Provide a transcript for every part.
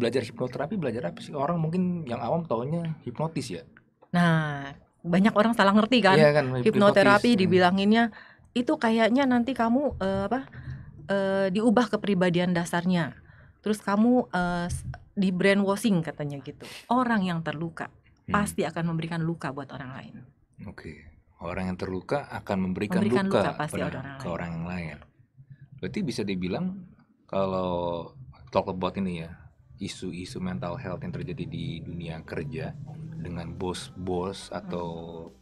belajar hipnoterapi belajar apa sih orang mungkin yang awam taunya hipnotis ya nah banyak orang salah ngerti kan, iya kan hipnotis. hipnoterapi hmm. dibilanginnya itu kayaknya nanti kamu uh, apa uh, diubah kepribadian dasarnya terus kamu uh, di brainwashing katanya gitu orang yang terluka hmm. pasti akan memberikan luka buat orang lain oke okay. orang yang terluka akan memberikan, memberikan luka, luka pasti orang ke lain. orang yang lain berarti bisa dibilang kalau talk about ini ya isu-isu mental health yang terjadi di dunia kerja dengan bos-bos atau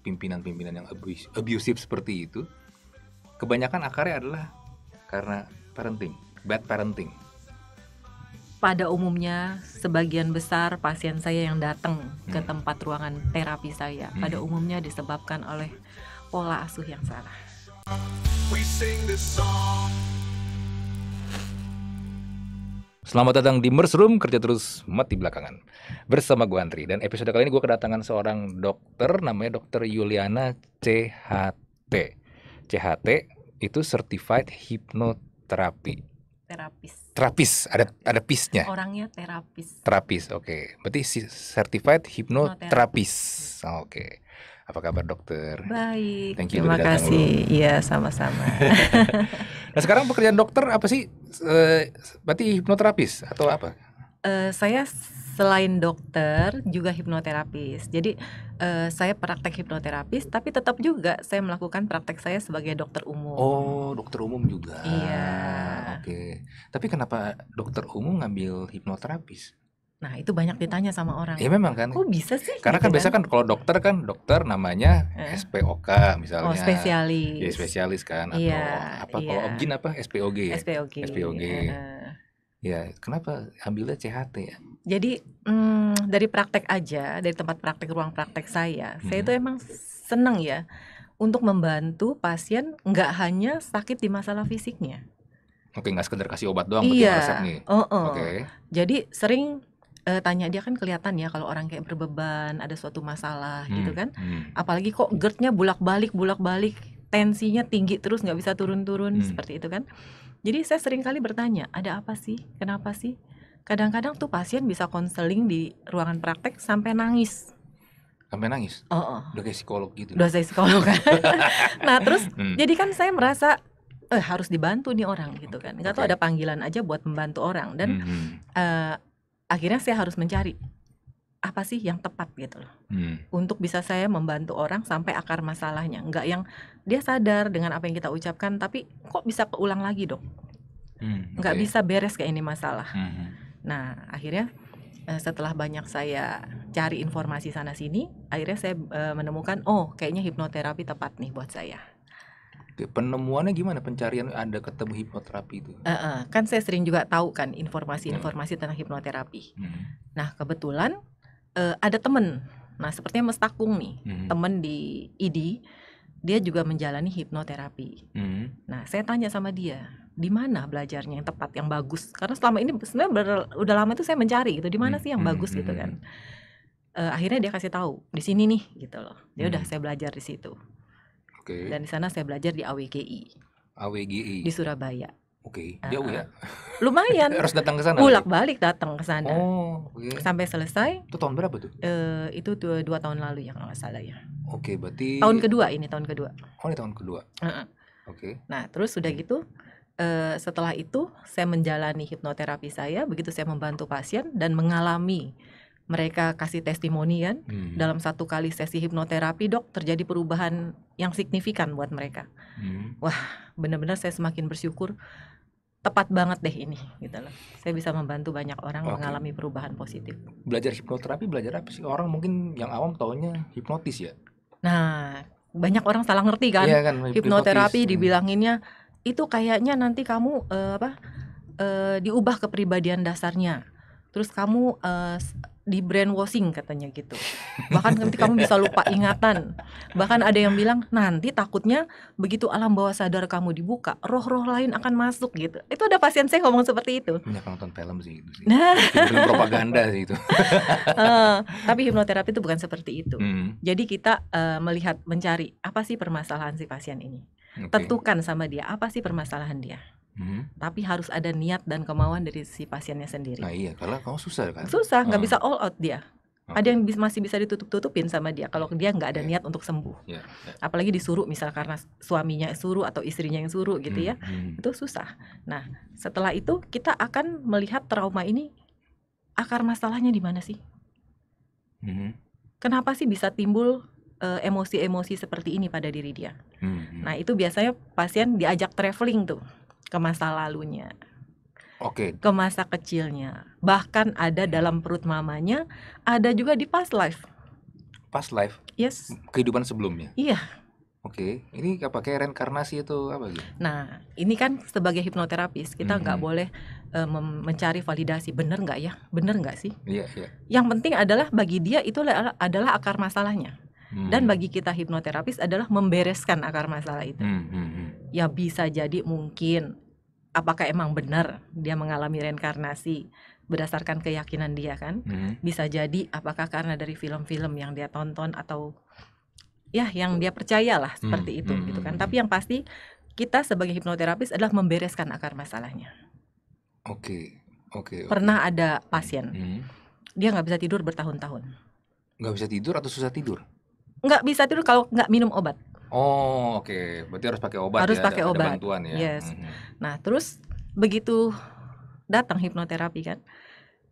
pimpinan-pimpinan yang abusive seperti itu kebanyakan akarnya adalah karena parenting, bad parenting. Pada umumnya sebagian besar pasien saya yang datang ke hmm. tempat ruangan terapi saya hmm. pada umumnya disebabkan oleh pola asuh yang salah. We sing this song. Selamat datang di Mers Room, kerja terus mati belakangan. Bersama gue Andri, dan episode kali ini gue kedatangan seorang dokter, namanya dokter Yuliana CHT. CHT itu Certified Hypnotherapy. Terapis. Terapis, ada ada pisnya. Orangnya terapis. Terapis, oke. Okay. Berarti Certified Hypnoterapis. Oke. okay. Apa kabar dokter? Baik. Thank you Terima kasih. Iya, sama-sama. Nah sekarang pekerjaan dokter apa sih? Eh, berarti hipnoterapis atau apa? Uh, saya selain dokter juga hipnoterapis. Jadi uh, saya praktek hipnoterapis, tapi tetap juga saya melakukan praktek saya sebagai dokter umum. Oh dokter umum juga. Iya. Oke. Tapi kenapa dokter umum ngambil hipnoterapis? Nah, itu banyak hmm. ditanya sama orang. Ya memang kan. Kok bisa sih? Karena kan gitu kan, kan biasa kan kalau dokter kan dokter namanya eh? SPOK misalnya. Oh, spesialis. Ya spesialis kan iya, atau yeah, apa yeah. kalau obgin apa SPOG ya? SPOG. SPOG. Yeah. Ya, kenapa ambilnya CHT ya? Jadi mm, dari praktek aja, dari tempat praktek ruang praktek saya, hmm. saya itu hmm. emang seneng ya untuk membantu pasien nggak hanya sakit di masalah fisiknya. Oke, nggak sekedar kasih obat doang, iya. resep nih. Uh -uh. Oke. Jadi sering uh, tanya dia kan kelihatan ya kalau orang kayak berbeban, ada suatu masalah hmm, gitu kan. Hmm. Apalagi kok gerd bulak balik bulak balik tensinya tinggi terus nggak bisa turun-turun hmm. seperti itu kan. Jadi saya sering kali bertanya, ada apa sih? Kenapa sih? Kadang-kadang tuh pasien bisa konseling di ruangan praktek sampai nangis sampai nangis. Oh, oh. Udah kayak psikolog gitu. Udah saya psikolog kan. nah, terus hmm. jadi kan saya merasa eh harus dibantu nih orang gitu kan. nggak okay. tahu ada panggilan aja buat membantu orang dan hmm. uh, akhirnya saya harus mencari apa sih yang tepat gitu loh hmm. untuk bisa saya membantu orang sampai akar masalahnya nggak yang dia sadar dengan apa yang kita ucapkan tapi kok bisa keulang lagi dok hmm, okay. nggak bisa beres kayak ini masalah hmm. hmm. nah akhirnya eh, setelah banyak saya cari informasi sana sini akhirnya saya eh, menemukan oh kayaknya hipnoterapi tepat nih buat saya Oke, penemuannya gimana? Pencarian Anda ketemu hipnoterapi itu? Uh, uh, kan saya sering juga tahu kan informasi-informasi hmm. tentang hipnoterapi. Hmm. Nah, kebetulan uh, ada temen. Nah, sepertinya Mas Takung nih, hmm. temen di ID, dia juga menjalani hipnoterapi. Hmm. Nah, saya tanya sama dia, di mana belajarnya yang tepat, yang bagus? Karena selama ini sebenarnya udah lama itu saya mencari gitu, di mana hmm. sih yang hmm. bagus gitu hmm. kan? Uh, akhirnya dia kasih tahu di sini nih gitu loh. Dia ya udah hmm. saya belajar di situ. Okay. Dan di sana saya belajar di AWGI. AWGI. Di Surabaya. Oke, okay. Ah, jauh uh, ya? Ah. Lumayan. Harus datang ke sana. bulak balik datang ke sana. Oh, okay. Sampai selesai. Itu tahun berapa tuh? Uh, itu dua, dua tahun lalu ya kalau nggak salah ya. Oke, okay, berarti. Tahun kedua ini tahun kedua. Oh, ini tahun kedua. Uh -uh. Oke. Okay. Nah, terus sudah gitu. Uh, setelah itu saya menjalani hipnoterapi saya begitu saya membantu pasien dan mengalami mereka kasih testimoni kan hmm. dalam satu kali sesi hipnoterapi dok terjadi perubahan yang signifikan buat mereka hmm. wah benar-benar saya semakin bersyukur tepat banget deh ini gitu loh saya bisa membantu banyak orang okay. mengalami perubahan positif belajar hipnoterapi belajar apa sih orang mungkin yang awam taunya hipnotis ya nah banyak orang salah ngerti kan, iya kan hipnoterapi hmm. dibilanginnya itu kayaknya nanti kamu uh, apa uh, diubah kepribadian dasarnya terus kamu uh, di brainwashing katanya gitu. Bahkan nanti kamu bisa lupa ingatan. Bahkan ada yang bilang nanti takutnya begitu alam bawah sadar kamu dibuka, roh-roh lain akan masuk gitu. Itu ada pasien saya ngomong seperti itu. Banyak nonton film sih itu sih. Nah. Film propaganda sih itu. uh, tapi hipnoterapi itu bukan seperti itu. Hmm. Jadi kita uh, melihat mencari apa sih permasalahan si pasien ini. Okay. Tentukan sama dia apa sih permasalahan dia hmm. tapi harus ada niat dan kemauan dari si pasiennya sendiri. Nah iya, kalau kamu susah kan? Susah, nggak uh. bisa all out dia. Okay. Ada yang bis, masih bisa ditutup-tutupin sama dia kalau dia nggak ada yeah. niat untuk sembuh. Yeah. Yeah. Apalagi disuruh misal karena suaminya suruh atau istrinya yang suruh gitu ya. Hmm. Itu susah. Nah, setelah itu kita akan melihat trauma ini akar masalahnya di mana sih? Hmm. Kenapa sih bisa timbul eh, emosi-emosi seperti ini pada diri dia? Hmm. Nah, itu biasanya pasien diajak traveling tuh ke masa lalunya. Oke. Okay. Ke masa kecilnya. Bahkan ada hmm. dalam perut mamanya, ada juga di past life. Past life. Yes. Kehidupan sebelumnya. Iya. Oke, okay. ini apa kayak reinkarnasi itu apa gitu? Nah, ini kan sebagai hipnoterapis kita nggak mm -hmm. boleh uh, mencari validasi bener nggak ya, bener nggak sih? Iya yeah, iya. Yeah. Yang penting adalah bagi dia itu adalah akar masalahnya. Hmm. dan bagi kita hipnoterapis adalah membereskan akar masalah itu. Hmm, hmm. Hmm. Ya bisa jadi mungkin apakah emang benar dia mengalami reinkarnasi berdasarkan keyakinan dia kan? Hmm. Bisa jadi apakah karena dari film-film yang dia tonton atau ya yang dia percayalah hmm, seperti hmm. itu hmm. gitu kan. Tapi yang pasti kita sebagai hipnoterapis adalah membereskan akar masalahnya. Oke, okay. oke. Okay, Pernah ada pasien, hmm. dia nggak bisa tidur bertahun-tahun. Nggak bisa tidur atau susah tidur? nggak bisa tidur kalau nggak minum obat. Oh, oke. Okay. Berarti harus pakai obat harus ya. Harus pakai ada, obat. Ada bantuan ya. Yes. Mm -hmm. Nah, terus begitu datang hipnoterapi kan,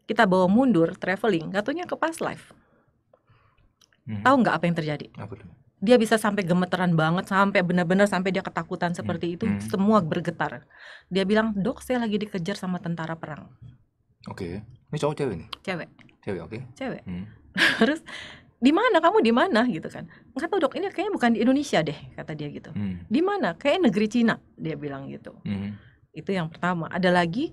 kita bawa mundur traveling, katanya ke past life. Mm hmm. Tahu nggak apa yang terjadi? Apa itu? Dia bisa sampai gemeteran banget, sampai benar-benar sampai dia ketakutan mhm. seperti itu, mhm. semua bergetar. Dia bilang, dok, saya lagi dikejar sama tentara perang. Oke, okay. ini cowok cewek nih? Cewek. Cewek, oke. Okay. Cewek. Hmm. terus di mana kamu di mana gitu kan nggak tahu dok ini kayaknya bukan di Indonesia deh kata dia gitu hmm. di mana kayak negeri Cina dia bilang gitu hmm. itu yang pertama ada lagi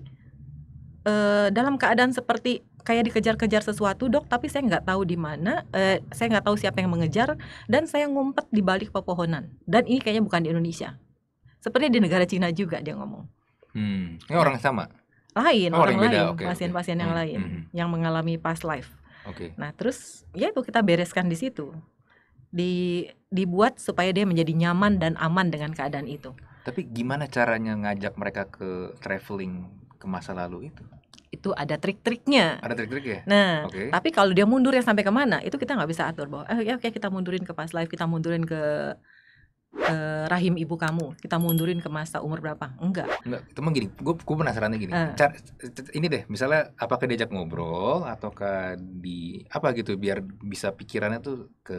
e, dalam keadaan seperti kayak dikejar-kejar sesuatu dok tapi saya nggak tahu di mana e, saya nggak tahu siapa yang mengejar dan saya ngumpet di balik pepohonan dan ini kayaknya bukan di Indonesia seperti di negara Cina juga dia ngomong hmm. ini orang sama lain oh, orang, orang lain pasien-pasien okay, okay. yang hmm. lain hmm. yang mengalami past life Okay. Nah terus ya itu kita bereskan di situ, di dibuat supaya dia menjadi nyaman dan aman dengan keadaan itu. Tapi gimana caranya ngajak mereka ke traveling ke masa lalu itu? Itu ada trik-triknya. Ada trik trik ya? Nah, okay. tapi kalau dia mundur ya sampai kemana, itu kita nggak bisa atur bahwa, eh ya oke kita mundurin ke past life, kita mundurin ke uh, rahim ibu kamu kita mundurin ke masa umur berapa enggak enggak teman gini gue gue penasarannya gini uh. Eh. Car, ini deh misalnya apakah diajak ngobrol ataukah di apa gitu biar bisa pikirannya tuh ke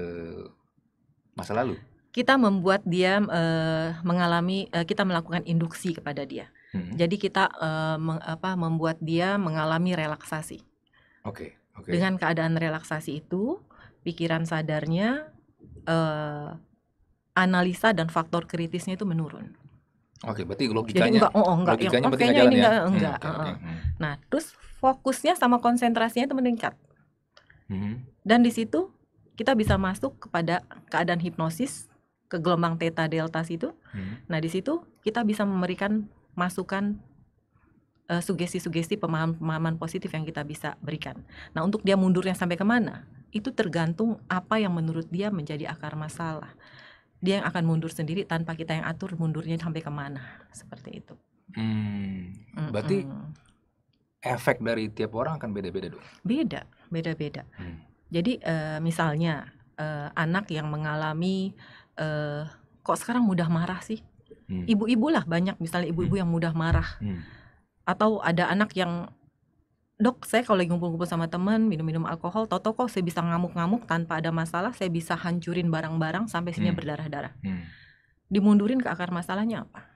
masa lalu kita membuat dia uh, mengalami uh, kita melakukan induksi kepada dia hmm. jadi kita uh, meng, apa membuat dia mengalami relaksasi oke okay. okay. dengan keadaan relaksasi itu pikiran sadarnya uh, analisa dan faktor kritisnya itu menurun. Oke, berarti logikanya. Jadi enggak, oh, oh enggak. Logikanya yang, oh, ini ya? enggak, hmm, enggak. Eh. Hmm, okay, okay. Nah, terus fokusnya sama konsentrasinya itu meningkat. Hmm. Dan di situ kita bisa masuk kepada keadaan hipnosis ke gelombang theta delta situ. Hmm. Nah, di situ kita bisa memberikan masukan uh, sugesti-sugesti pemahaman-pemahaman positif yang kita bisa berikan. Nah, untuk dia mundurnya sampai kemana, itu tergantung apa yang menurut dia menjadi akar masalah dia yang akan mundur sendiri tanpa kita yang atur mundurnya sampai kemana seperti itu. Hmm, berarti mm efek dari tiap orang akan beda-beda dong? Beda, beda-beda. Hmm. Jadi uh, misalnya uh, anak yang mengalami uh, kok sekarang mudah marah sih? Hmm. Ibu-ibu hmm. lah banyak misalnya ibu-ibu hmm. yang mudah marah. Hmm. Atau ada anak yang dok saya kalau lagi ngumpul-ngumpul sama temen minum-minum alkohol toto kok saya bisa ngamuk-ngamuk tanpa ada masalah saya bisa hancurin barang-barang sampai sini hmm. berdarah-darah hmm. dimundurin ke akar masalahnya apa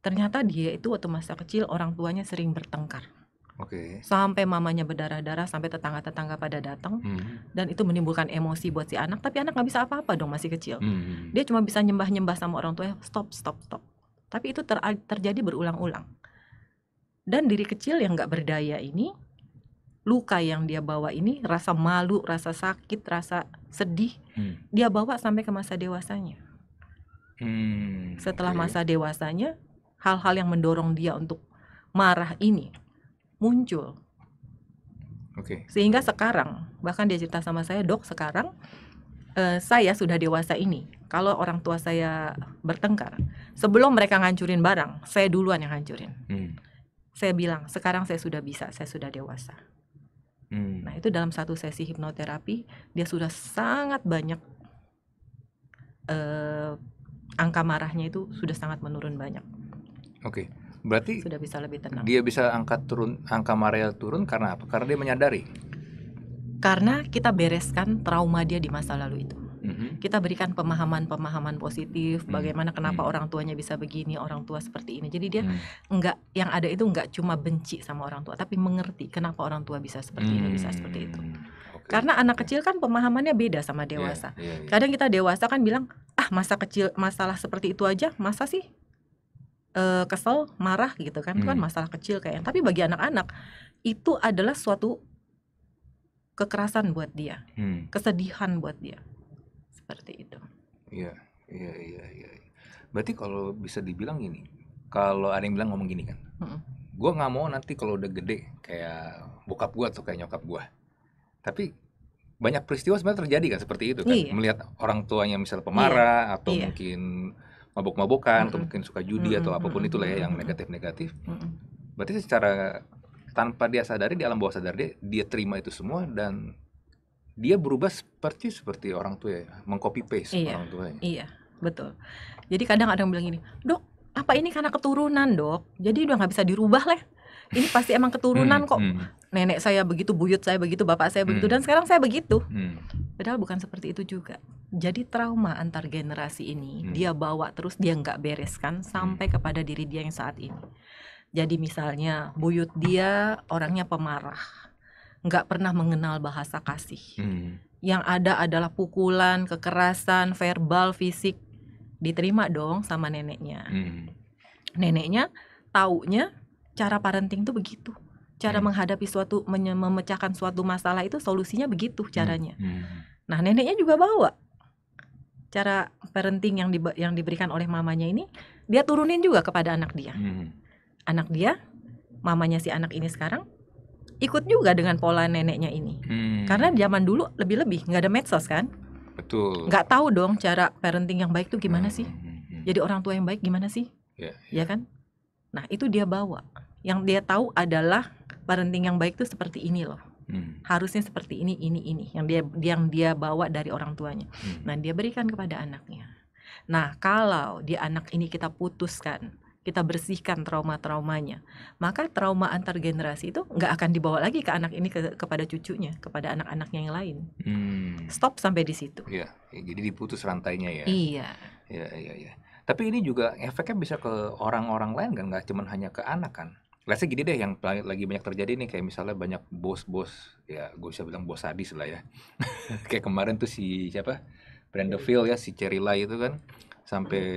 ternyata dia itu waktu masa kecil orang tuanya sering bertengkar okay. sampai mamanya berdarah-darah sampai tetangga-tetangga pada datang hmm. dan itu menimbulkan emosi buat si anak tapi anak nggak bisa apa-apa dong masih kecil hmm. dia cuma bisa nyembah-nyembah sama orang tuanya stop stop stop tapi itu ter terjadi berulang-ulang dan diri kecil yang nggak berdaya ini luka yang dia bawa ini rasa malu rasa sakit rasa sedih hmm. dia bawa sampai ke masa dewasanya hmm, setelah okay. masa dewasanya hal-hal yang mendorong dia untuk marah ini muncul okay. sehingga sekarang bahkan dia cerita sama saya dok sekarang eh, saya sudah dewasa ini kalau orang tua saya bertengkar sebelum mereka ngancurin barang saya duluan yang ngancurin hmm saya bilang sekarang saya sudah bisa saya sudah dewasa hmm. nah itu dalam satu sesi hipnoterapi dia sudah sangat banyak eh, angka marahnya itu sudah sangat menurun banyak oke okay. berarti sudah bisa lebih tenang dia bisa angkat turun angka marahnya turun karena apa karena dia menyadari karena kita bereskan trauma dia di masa lalu itu kita berikan pemahaman-pemahaman positif hmm. bagaimana kenapa hmm. orang tuanya bisa begini orang tua seperti ini jadi dia hmm. nggak yang ada itu enggak cuma benci sama orang tua tapi mengerti kenapa orang tua bisa seperti hmm. ini bisa seperti itu hmm. karena anak kecil kan pemahamannya beda sama iya, dewasa yeah, yeah, yeah. kadang kita dewasa kan bilang ah masa kecil masalah seperti itu aja masa sih eh, kesel, marah gitu kan. kan hmm. kan masalah kecil kayak. Tapi bagi anak-anak itu adalah suatu kekerasan buat dia, hmm. kesedihan buat dia seperti itu. Iya, iya, iya, iya. Berarti kalau bisa dibilang gini, kalau ada yang bilang ngomong gini kan, mm-hmm. gue nggak mau nanti kalau udah gede kayak bokap gue atau kayak nyokap gue. Tapi banyak peristiwa sebenarnya terjadi kan seperti itu kan, iya. melihat orang tuanya misalnya pemarah iya. atau iya. mungkin mabok-mabokan mm-hmm. atau mungkin suka judi mm-hmm. atau apapun itulah ya yang negatif-negatif. Mm-hmm. Berarti secara tanpa dia sadari di alam bawah sadar dia dia terima itu semua dan dia berubah seperti seperti orang tua ya, mengcopy paste iya, orang tuanya. Iya, betul. Jadi kadang ada yang bilang gini, dok, apa ini karena keturunan dok? Jadi udah nggak bisa dirubah lah. Ini pasti emang keturunan hmm, kok. Hmm. Nenek saya begitu, buyut saya begitu, bapak saya begitu, hmm. dan sekarang saya begitu. Padahal bukan seperti itu juga. Jadi trauma antar generasi ini dia bawa terus dia nggak bereskan sampai kepada diri dia yang saat ini. Jadi misalnya buyut dia orangnya pemarah, nggak pernah mengenal bahasa kasih. Hmm. Yang ada adalah pukulan, kekerasan, verbal, fisik. Diterima dong sama neneknya. Hmm. Neneknya taunya cara parenting tuh begitu. Cara hmm. menghadapi suatu memecahkan suatu masalah itu solusinya begitu hmm. caranya. Hmm. Nah, neneknya juga bawa cara parenting yang di, yang diberikan oleh mamanya ini dia turunin juga kepada anak dia. Hmm. Anak dia, mamanya si anak ini sekarang ikut juga dengan pola neneknya ini. Hmm. Karena zaman dulu lebih-lebih nggak ada medsos kan? Betul. Nggak tahu dong cara parenting yang baik itu gimana hmm. sih? Hmm, hmm, hmm. Jadi orang tua yang baik gimana sih? Ya, ya. ya kan? Nah, itu dia bawa. Yang dia tahu adalah parenting yang baik itu seperti ini loh. Hmm. Harusnya seperti ini, ini, ini yang dia yang dia bawa dari orang tuanya. Hmm. Nah, dia berikan kepada anaknya. Nah, kalau di anak ini kita putuskan kita bersihkan trauma-traumanya, maka trauma antar generasi itu nggak akan dibawa lagi ke anak ini ke, kepada cucunya, kepada anak-anaknya yang lain. Hmm. Stop sampai di situ. Iya, ya, jadi diputus rantainya ya. Iya. Iya, iya, iya. Tapi ini juga efeknya bisa ke orang-orang lain kan, nggak cuma hanya ke anak kan. Lihatnya gini deh yang lagi banyak terjadi nih kayak misalnya banyak bos-bos ya gue bisa bilang bos sadis lah ya kayak kemarin tuh si siapa Brenda ya si Cherry Lai itu kan sampai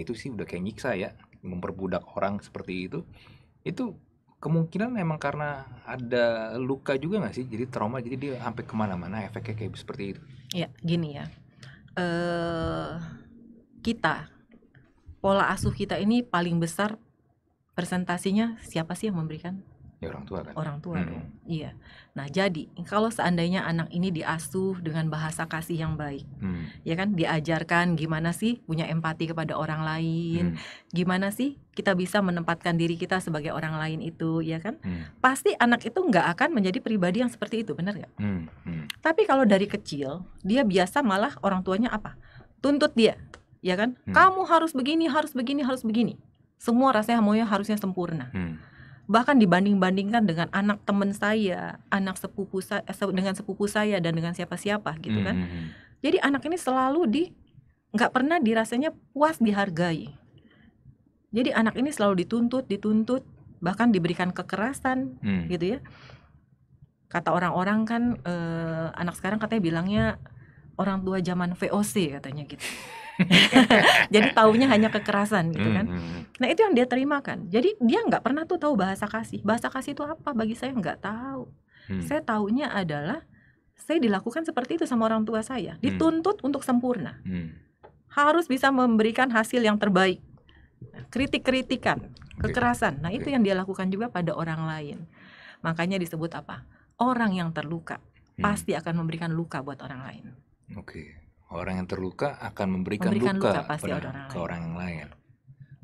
itu sih udah kayak nyiksa ya memperbudak orang seperti itu itu kemungkinan emang karena ada luka juga nggak sih jadi trauma jadi dia sampai kemana-mana efeknya kayak seperti itu ya gini ya eh kita pola asuh kita ini paling besar presentasinya siapa sih yang memberikan Ya orang tua kan. Orang tua hmm. dong. Iya. Nah, jadi kalau seandainya anak ini diasuh dengan bahasa kasih yang baik. Hmm. Ya kan diajarkan gimana sih punya empati kepada orang lain. Hmm. Gimana sih kita bisa menempatkan diri kita sebagai orang lain itu, ya kan? Hmm. Pasti anak itu nggak akan menjadi pribadi yang seperti itu, benar nggak? Hmm. Hmm. Tapi kalau dari kecil dia biasa malah orang tuanya apa? Tuntut dia, ya kan? Hmm. Kamu harus begini, harus begini, harus begini. Semua rasanya yang harusnya sempurna. Hmm bahkan dibanding-bandingkan dengan anak temen saya, anak sepupu saya eh, dengan sepupu saya dan dengan siapa-siapa gitu hmm, kan. Hmm, hmm. Jadi anak ini selalu di nggak pernah dirasanya puas dihargai. Jadi anak ini selalu dituntut, dituntut, bahkan diberikan kekerasan hmm. gitu ya. Kata orang-orang kan eh, anak sekarang katanya bilangnya orang tua zaman VOC katanya gitu. Jadi taunya hanya kekerasan gitu kan. Hmm, hmm, hmm. Nah itu yang dia terima kan. Jadi dia nggak pernah tuh tahu bahasa kasih. Bahasa kasih itu apa bagi saya nggak tahu. mm. Saya taunya adalah saya dilakukan seperti itu sama orang tua saya. Hmm. Dituntut hmm. untuk sempurna. Hmm. Harus bisa memberikan hasil yang terbaik. Kritik-kritikan, kekerasan. Nah itu yang dia lakukan juga pada orang lain. Makanya disebut apa? Orang yang terluka hmm. pasti akan memberikan luka buat orang lain. Oke. Okay. Orang yang terluka akan memberikan, memberikan luka, luka pada, orang ke orang yang lain.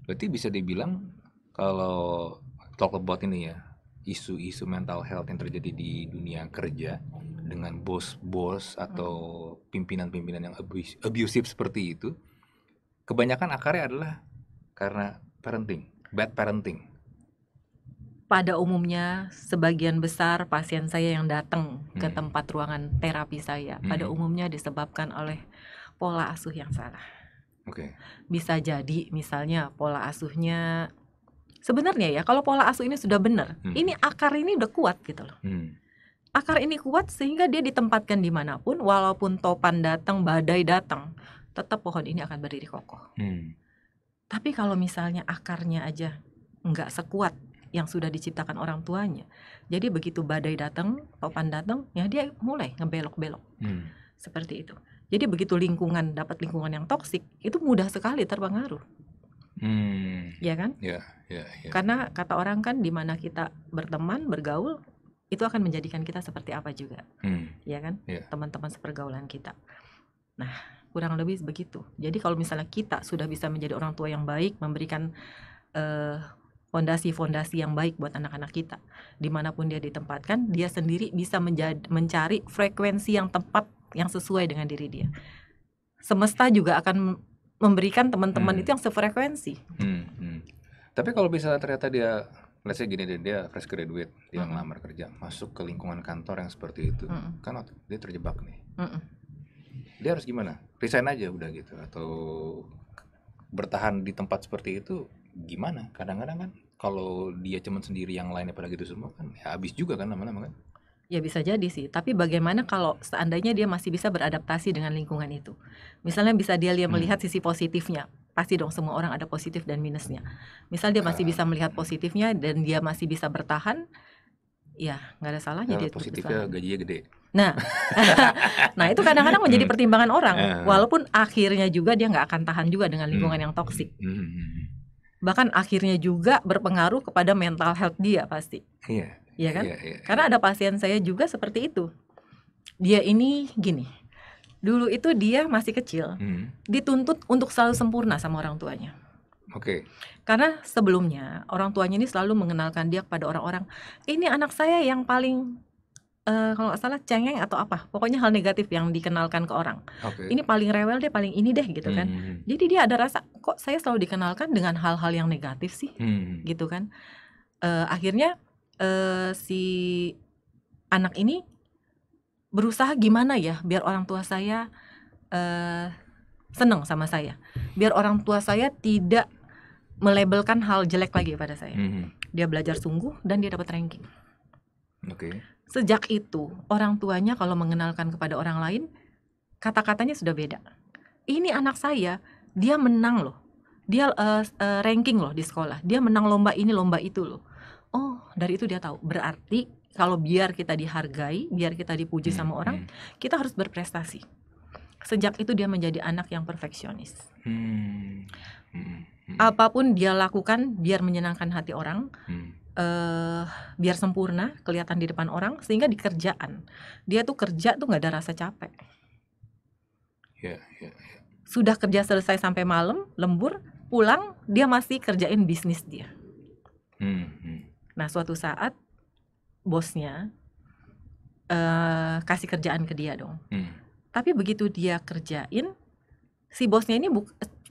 Berarti bisa dibilang kalau talk about ini ya, isu-isu mental health yang terjadi di dunia kerja dengan bos-bos atau pimpinan-pimpinan yang abusive seperti itu, kebanyakan akarnya adalah karena parenting, bad parenting. Pada umumnya, sebagian besar pasien saya yang datang hmm. ke tempat ruangan terapi saya, hmm. pada umumnya disebabkan oleh pola asuh yang salah. Oke. Okay. Bisa jadi misalnya pola asuhnya sebenarnya ya kalau pola asuh ini sudah benar, hmm. ini akar ini udah kuat gitu loh. Hmm. Akar ini kuat sehingga dia ditempatkan dimanapun, walaupun topan datang, badai datang, tetap pohon ini akan berdiri kokoh. Hmm. Tapi kalau misalnya akarnya aja nggak sekuat yang sudah diciptakan orang tuanya, jadi begitu badai datang, topan datang, ya dia mulai ngebelok-belok. Hmm. Seperti itu. Jadi begitu lingkungan dapat lingkungan yang toksik, itu mudah sekali terpengaruh. Hmm. Ya kan? Ya, ya, ya. Karena kata orang kan di mana kita berteman, bergaul, itu akan menjadikan kita seperti apa juga. Hmm. Ya kan? teman iya. Teman-teman sepergaulan kita. Nah, kurang lebih begitu. Jadi kalau misalnya kita sudah bisa menjadi orang tua yang baik, memberikan eh, fondasi-fondasi yang baik buat anak-anak kita. Dimanapun dia ditempatkan, dia sendiri bisa mencari frekuensi yang tepat yang sesuai dengan diri dia. Semesta juga akan memberikan teman-teman hmm. itu yang sefrekuensi. Hmm, hmm. Tapi kalau misalnya ternyata dia, let's say gini deh, dia fresh graduate, dia hmm. ngelamar kerja, masuk ke lingkungan kantor yang seperti itu, hmm. kan dia terjebak nih. Hmm. Dia harus gimana? Resign aja udah gitu atau bertahan di tempat seperti itu gimana? Kadang-kadang kan kalau dia cuman sendiri yang lainnya pada gitu semua kan ya habis juga kan lama-lama kan. Ya bisa jadi sih, tapi bagaimana kalau seandainya dia masih bisa beradaptasi dengan lingkungan itu? Misalnya bisa dia, lihat hmm. melihat sisi positifnya, pasti dong semua orang ada positif dan minusnya. Misal dia masih nah. bisa melihat positifnya dan dia masih bisa bertahan, ya nggak ada salahnya nah, dia positifnya gajinya gede. Nah, nah itu kadang-kadang menjadi hmm. pertimbangan orang, nah. walaupun akhirnya juga dia nggak akan tahan juga dengan hmm. lingkungan yang toksik. Bahkan akhirnya juga berpengaruh kepada mental health dia pasti. Iya. Yeah Iya kan? Yeah, yeah, iya. Karena ada pasien saya juga seperti itu. Dia ini gini. Dulu itu dia masih kecil, hmm. dituntut untuk selalu sempurna sama orang tuanya. Oke. Okay. Karena sebelumnya orang tuanya ini selalu mengenalkan dia kepada orang-orang, ini anak saya yang paling uh, kalau nggak salah cengeng atau apa pokoknya hal negatif yang dikenalkan ke orang okay. ini paling rewel deh paling ini deh gitu kan hmm. jadi dia ada rasa kok saya selalu dikenalkan dengan hal-hal yang negatif sih hmm. gitu kan uh, akhirnya Eh, si anak ini berusaha gimana ya biar orang tua saya, uh, seneng sama saya, biar orang tua saya tidak melabelkan hal jelek lagi pada saya. -hmm. Dia belajar sungguh dan dia dapat ranking. Oke. Sejak itu, orang tuanya kalau mengenalkan kepada orang lain, kata-katanya sudah beda. "Ini anak saya, dia menang loh, dia, uh, uh, ranking loh di sekolah, dia menang lomba ini, lomba itu loh." oh dari itu dia tahu berarti kalau biar kita dihargai biar kita dipuji hmm. sama orang hmm. kita harus berprestasi sejak itu dia menjadi anak yang perfeksionis hmm. Hmm. hmm. apapun dia lakukan biar menyenangkan hati orang hmm uh, biar sempurna kelihatan di depan orang sehingga di kerjaan dia tuh kerja tuh nggak ada rasa capek yeah, yeah, yeah. sudah kerja selesai sampai malam lembur pulang dia masih kerjain bisnis dia hmm, hmm. Nah, suatu saat bosnya uh, kasih kerjaan ke dia dong. Hmm. Tapi begitu dia kerjain, si bosnya ini bu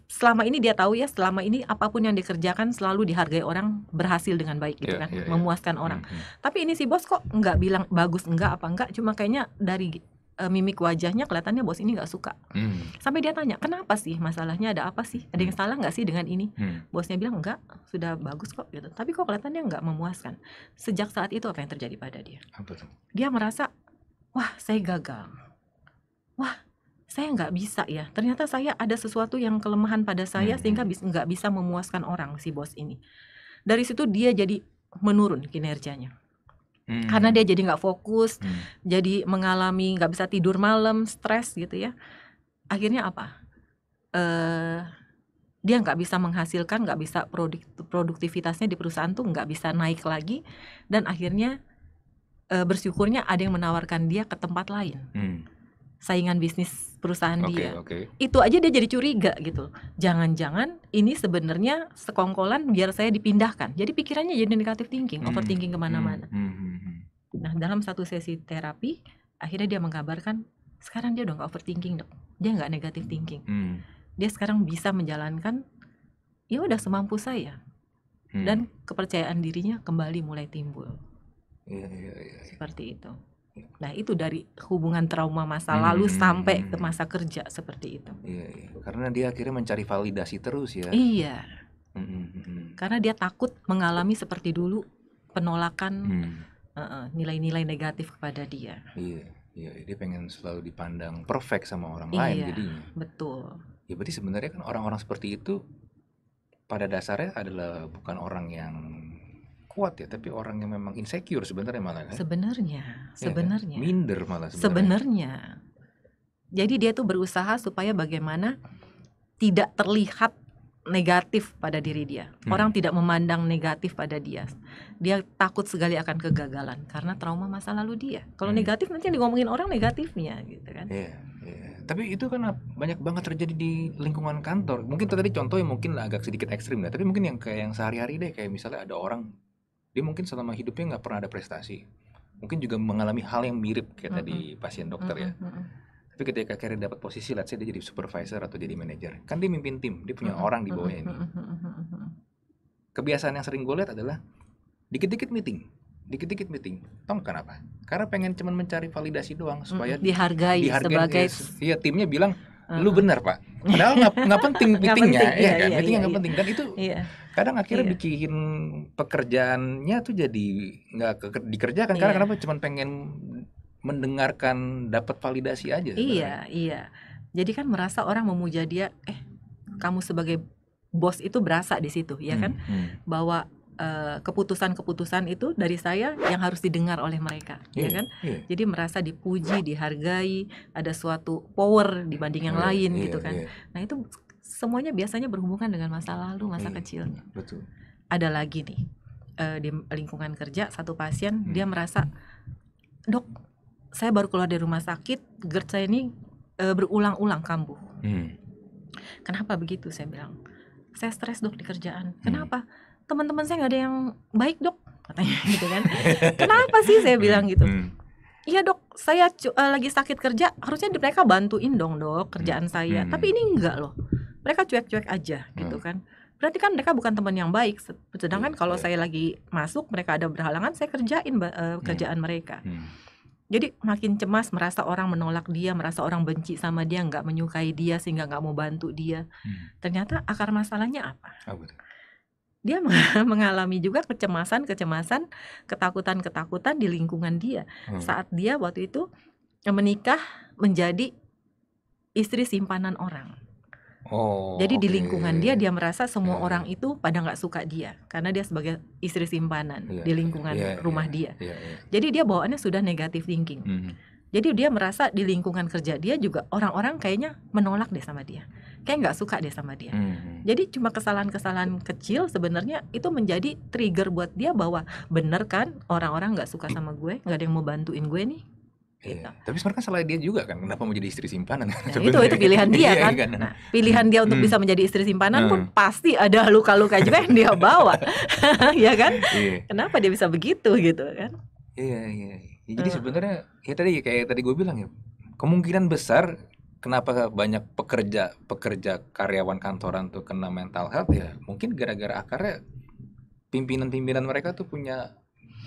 selama ini dia tahu ya, selama ini apapun yang dikerjakan selalu dihargai orang, berhasil dengan baik gitu yeah, kan, yeah, iya. memuaskan yeah. orang. Hmm, hmm, Tapi ini si bos kok nggak bilang bagus enggak apa enggak, cuma kayaknya dari uh, mimik wajahnya kelihatannya bos ini nggak suka. Hmm. Sampai dia tanya, kenapa sih masalahnya ada apa sih? Ada yang hmm. salah nggak sih dengan ini? Hmm. Bosnya bilang enggak, sudah bagus kok gitu. Tapi kok kelihatannya nggak memuaskan. Sejak saat itu apa yang terjadi pada dia? Dia merasa, wah saya gagal. Wah saya nggak bisa ya. Ternyata saya ada sesuatu yang kelemahan pada saya hmm. sehingga hmm. bis nggak bisa memuaskan orang si bos ini. Dari situ dia jadi menurun kinerjanya hmm. karena dia jadi nggak fokus hmm. jadi mengalami nggak bisa tidur malam stres gitu ya akhirnya apa uh, dia nggak bisa menghasilkan nggak bisa produk produktivitasnya di perusahaan tuh nggak bisa naik lagi dan akhirnya uh, bersyukurnya ada yang menawarkan dia ke tempat lain hmm saingan bisnis perusahaan okay, dia. Okay. Itu aja dia jadi curiga gitu. Jangan-jangan ini sebenarnya sekongkolan biar saya dipindahkan. Jadi pikirannya jadi negatif thinking, hmm, overthinking kemana-mana. Hmm hmm, hmm, hmm, Nah dalam satu sesi terapi, akhirnya dia mengabarkan sekarang dia udah nggak overthinking dok. Dia nggak negatif thinking. Hmm. Dia sekarang bisa menjalankan ya udah semampu saya. Hmm. Dan kepercayaan dirinya kembali mulai timbul. Ya, ya, ya, ya. Seperti itu. Nah, itu dari hubungan trauma masa hmm. lalu sampai ke masa kerja seperti itu. Iya, iya. Karena dia akhirnya mencari validasi terus ya. Iya. Hmm. hmm, hmm, hmm. Karena dia takut mengalami seperti dulu penolakan nilai nilai-nilai uh, negatif kepada dia. Iya, iya. Dia pengen selalu dipandang perfect sama orang iya, lain jadinya. Betul. Ya berarti sebenarnya kan orang-orang seperti itu pada dasarnya adalah bukan orang yang kuat ya, tapi orang yang memang insecure sebenarnya malah. Ya? Sebenarnya, iya kan? sebenarnya. Minder malah sebenarnya. Jadi dia tuh berusaha supaya bagaimana tidak terlihat negatif pada diri dia. Hmm. Orang tidak memandang negatif pada dia. Dia takut sekali akan kegagalan karena trauma masa lalu dia. Kalau hmm. negatif nanti yang ngomongin orang negatifnya gitu kan. Iya, yeah, Ya, Tapi itu kan banyak banget terjadi di lingkungan kantor. Mungkin tadi contoh yang mungkin agak sedikit ekstrim lah, ya, tapi mungkin yang kayak yang sehari-hari deh kayak misalnya ada orang dia mungkin selama hidupnya nggak pernah ada prestasi mungkin juga mengalami hal yang mirip kayak mm -hmm. tadi pasien dokter mm -hmm. ya tapi ketika akhirnya dapat posisi let's say dia jadi supervisor atau jadi manager, kan dia mimpin tim dia punya mm -hmm. orang di bawahnya ini kebiasaan yang sering gue lihat adalah dikit-dikit meeting dikit-dikit meeting tau kenapa karena pengen cuman mencari validasi doang supaya mm -hmm. dihargai, dihargai sebagai ya timnya bilang uh. lu benar pak padahal nggak penting pentingnya penting, ya iya, kan iya, pentingnya nggak iya, penting dan itu iya. kadang akhirnya iya. bikin pekerjaannya tuh jadi nggak dikerjakan iya. karena kenapa cuma pengen mendengarkan dapat validasi aja iya iya jadi kan merasa orang memuja dia eh kamu sebagai bos itu berasa di situ ya hmm, kan hmm. bahwa Eh, keputusan-keputusan uh, itu dari saya yang harus didengar oleh mereka, yeah, ya iya, kan? Yeah. Jadi merasa dipuji, dihargai, ada suatu power dibanding yang yeah, lain yeah, gitu kan. Yeah. Nah, itu semuanya biasanya berhubungan dengan masa lalu, masa yeah, kecilnya. Betul. Ada lagi nih uh, di lingkungan kerja satu pasien hmm. dia merasa dok saya baru keluar dari rumah sakit GERD saya ini uh, berulang-ulang kambuh. Hmm. Kenapa begitu? Saya bilang saya stres dok di kerjaan. Hmm. Kenapa? Hmm teman-teman saya nggak ada yang baik dok katanya gitu kan kenapa sih saya bilang gitu hmm. Iya dok, saya uh, lagi sakit kerja, harusnya mereka bantuin dong dok kerjaan hmm. saya. Hmm. Tapi ini enggak loh, mereka cuek-cuek aja gitu kan berarti kan mereka bukan teman yang baik. Sedangkan iya, kalau iya. saya lagi masuk, mereka ada berhalangan, saya kerjain uh, kerjaan mereka. Jadi makin cemas, merasa orang menolak dia, merasa orang benci sama dia, nggak menyukai dia sehingga nggak mau bantu dia. Hmm. Ternyata akar masalahnya apa? Oh, dia mengalami juga kecemasan-kecemasan, ketakutan-ketakutan di lingkungan dia. Hmm. Saat dia waktu itu eh, menikah menjadi istri simpanan orang. Oh, Jadi okay. di lingkungan dia dia merasa semua yeah. Hmm. orang itu pada nggak suka dia karena dia sebagai istri simpanan yeah. di lingkungan yeah, rumah yeah. dia. Yeah, yeah. Jadi dia bawaannya sudah negatif thinking. Mm -hmm. Jadi dia merasa di lingkungan kerja dia juga orang-orang kayaknya menolak deh sama dia kayak nggak suka deh sama dia. Hmm. Jadi cuma kesalahan-kesalahan kecil sebenarnya itu menjadi trigger buat dia bahwa bener kan orang-orang nggak -orang suka sama gue, nggak ada yang mau bantuin gue nih. Iya. Gitu. Tapi sebenarnya kan salah dia juga kan, kenapa mau jadi istri simpanan? Nah, itu itu pilihan dia iya, kan. Iya kan. Nah, pilihan dia untuk hmm. bisa menjadi istri simpanan hmm. pun pasti ada luka-luka juga yang dia bawa, ya kan? Iya. Kenapa dia bisa begitu gitu kan? Iya iya. Ya, jadi hmm. sebenarnya ya tadi kayak tadi gue bilang ya, kemungkinan besar kenapa banyak pekerja pekerja karyawan kantoran tuh kena mental health ya mungkin gara-gara akarnya pimpinan-pimpinan mereka tuh punya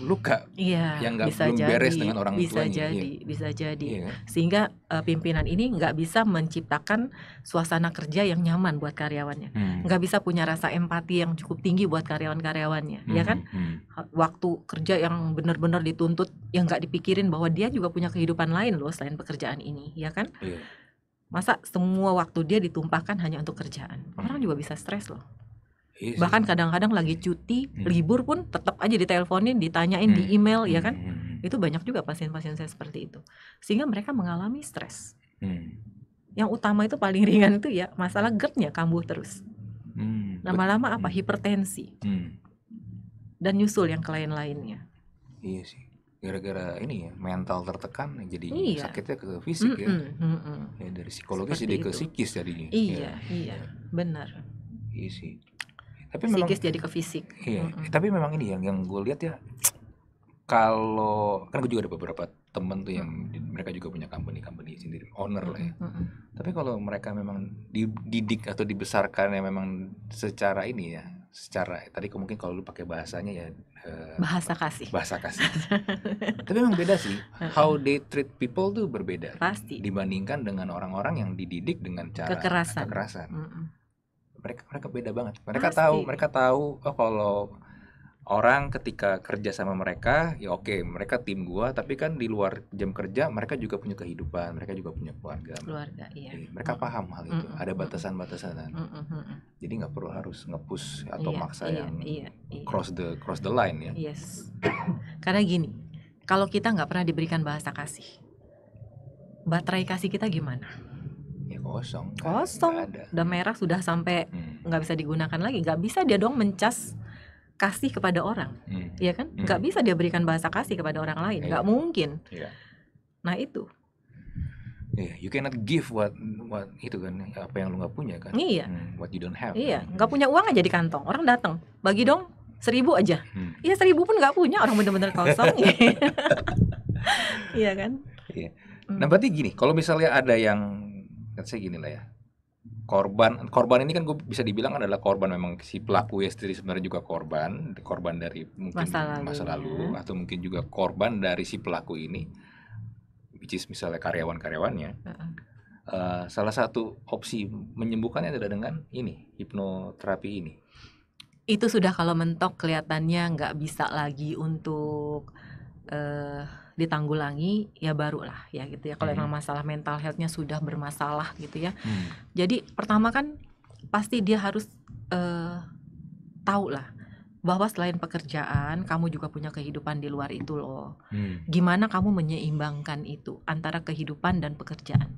luka iya, yang nggak belum jadi, beres dengan orang bisa tuanya. Iya. jadi iya. bisa jadi iya. sehingga uh, pimpinan ini nggak bisa menciptakan suasana kerja yang nyaman buat karyawannya hmm. bisa punya rasa empati yang cukup tinggi buat karyawan-karyawannya hmm. ya kan hmm. hmm. waktu kerja yang benar-benar dituntut yang nggak dipikirin bahwa dia juga punya kehidupan lain loh selain pekerjaan ini ya kan iya. Masa semua waktu dia ditumpahkan hanya untuk kerjaan? Hmm. Orang juga bisa stres loh. Iya Bahkan kadang-kadang lagi cuti, hmm. libur pun tetap aja diteleponin, ditanyain di hmm. email ya kan? Itu banyak juga pasien-pasien saya seperti itu. Sehingga mereka mengalami stres. Yang utama itu paling ringan itu ya masalah gerd kambuh terus. Lama-lama apa? Hipertensi. Dan nyusul yang lain-lainnya. Iya sih gara-gara ini ya mental tertekan jadi iya. sakitnya ke fisik mm -mm, ya. Mm -mm. ya dari psikologis Seperti jadi itu. ke psikis jadinya iya ya. iya benar iya sih tapi psikis memang jadi ke fisik iya mm -mm. tapi memang ini yang yang gue lihat ya kalau kan gue juga ada beberapa temen tuh yang mereka juga punya company company sendiri owner lah ya mm -hmm. tapi kalau mereka memang dididik atau dibesarkan yang memang secara ini ya secara tadi mungkin kalau lu pakai bahasanya ya uh, bahasa kasih bahasa kasih tapi memang beda sih how they treat people tuh berbeda pasti dibandingkan dengan orang-orang yang dididik dengan cara kekerasan, kekerasan. Mm -mm. mereka mereka beda banget mereka pasti. tahu mereka tahu oh kalau orang ketika kerja sama mereka ya oke okay, mereka tim gua tapi kan di luar jam kerja mereka juga punya kehidupan mereka juga punya keluarga keluarga iya jadi, mereka mm. paham hal itu mm -mm. ada batasan-batasan mm -mm. jadi nggak perlu harus ngepus atau yeah, maksa yeah, yang yeah, yeah. cross the cross the line ya yes karena gini kalau kita nggak pernah diberikan bahasa kasih baterai kasih kita gimana ya kosong kan? kosong ada. udah merah sudah sampai hmm. nggak hmm. bisa digunakan lagi nggak bisa dia dong mencas kasih kepada orang, hmm. ya kan? Hmm. Gak bisa dia berikan bahasa kasih kepada orang lain, yeah. gak mungkin. Yeah. Nah itu. Yeah, you cannot give what what itu kan apa yang lu gak punya kan? Iya. Yeah. Hmm, what you don't have. Iya, yeah. Hmm. nggak Gak punya uang aja di kantong, orang datang, bagi dong seribu aja. Hmm. Iya hmm. seribu pun gak punya, orang bener-bener kosong. Iya kan? Iya. Yeah. Hmm. Nah berarti gini, kalau misalnya ada yang, saya gini lah ya, korban korban ini kan gue bisa dibilang adalah korban memang si pelaku ya sendiri sebenarnya juga korban korban dari mungkin masa lalu, masa ya. lalu ya. atau mungkin juga korban dari si pelaku ini which is misalnya karyawan-karyawannya uh -uh. Uh, salah satu opsi menyembuhkannya adalah dengan ini hipnoterapi ini itu sudah kalau mentok kelihatannya nggak bisa lagi untuk uh, ditanggulangi ya baru lah ya gitu ya kalau hmm. masalah mental healthnya sudah bermasalah gitu ya hmm. jadi pertama kan pasti dia harus uh, eh, tahu lah bahwa selain pekerjaan kamu juga punya kehidupan di luar itu loh hmm. gimana kamu menyeimbangkan itu antara kehidupan dan pekerjaan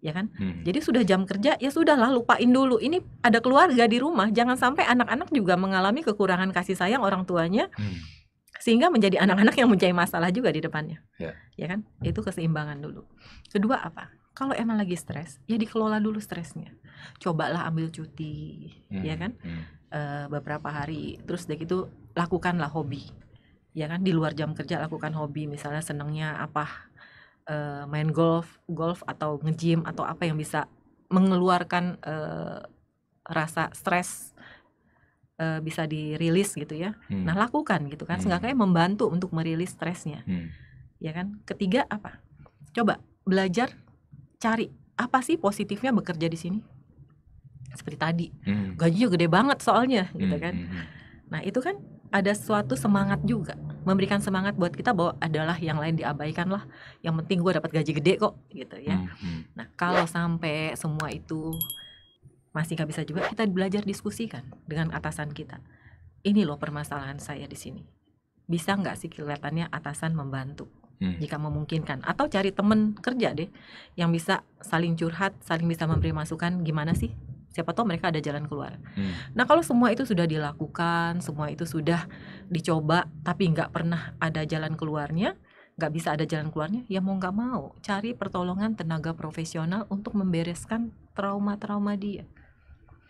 ya kan hmm. jadi sudah jam kerja ya sudah lah lupain dulu ini ada keluarga di rumah jangan sampai anak-anak juga mengalami kekurangan kasih sayang orang tuanya hmm sehingga menjadi anak-anak yang mencari masalah juga di depannya yeah. ya kan itu keseimbangan dulu kedua apa kalau emang lagi stres ya dikelola dulu stresnya cobalah ambil cuti hmm. ya kan hmm. e, beberapa hari terus dari itu lakukanlah hobi ya kan di luar jam kerja lakukan hobi misalnya senengnya apa e, main golf golf atau nge-gym atau apa yang bisa mengeluarkan e, rasa stres uh, bisa dirilis gitu ya. Hmm. Nah, lakukan gitu kan. Hmm. Seenggaknya membantu untuk merilis stresnya. Hmm. Ya kan? Ketiga apa? Coba belajar cari apa sih positifnya bekerja di sini? Seperti tadi. Hmm. Gajinya gede banget soalnya gitu hmm, kan. Hmm, hmm. Nah, itu kan ada suatu semangat juga memberikan semangat buat kita bahwa adalah yang lain diabaikan lah yang penting gue dapat gaji gede kok gitu ya hmm. nah kalau sampai semua itu masih nggak bisa juga kita belajar diskusikan dengan atasan kita ini loh permasalahan saya di sini bisa nggak sih kelihatannya atasan membantu hmm. jika memungkinkan atau cari temen kerja deh yang bisa saling curhat saling bisa memberi masukan gimana sih siapa tahu mereka ada jalan keluar hmm. nah kalau semua itu sudah dilakukan semua itu sudah dicoba tapi nggak pernah ada jalan keluarnya nggak bisa ada jalan keluarnya, ya mau nggak mau cari pertolongan tenaga profesional untuk membereskan trauma-trauma dia.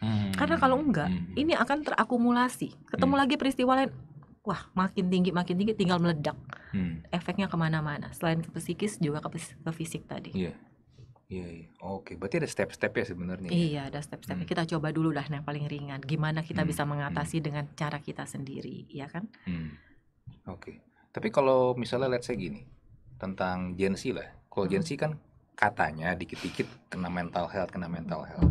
Hmm. Karena kalau enggak, hmm. ini akan terakumulasi. Ketemu hmm. lagi peristiwa lain, wah makin tinggi makin tinggi tinggal meledak. Hmm. Efeknya kemana-mana. Selain ke psikis juga ke, ke fisik tadi. Iya. Yeah. Iya, iya. Oke, berarti ada step-stepnya sebenarnya. Ya? Iya, yeah, ada step-stepnya. Hmm. Kita coba dulu lah yang paling ringan. Gimana kita hmm. bisa hmm. mengatasi hmm. dengan cara kita sendiri, ya kan? Hmm. Oke. Tapi kalau misalnya lihat saya gini, tentang Gen Z lah. Kalau hmm. Gen Z kan katanya dikit-dikit kena mental health, kena mental health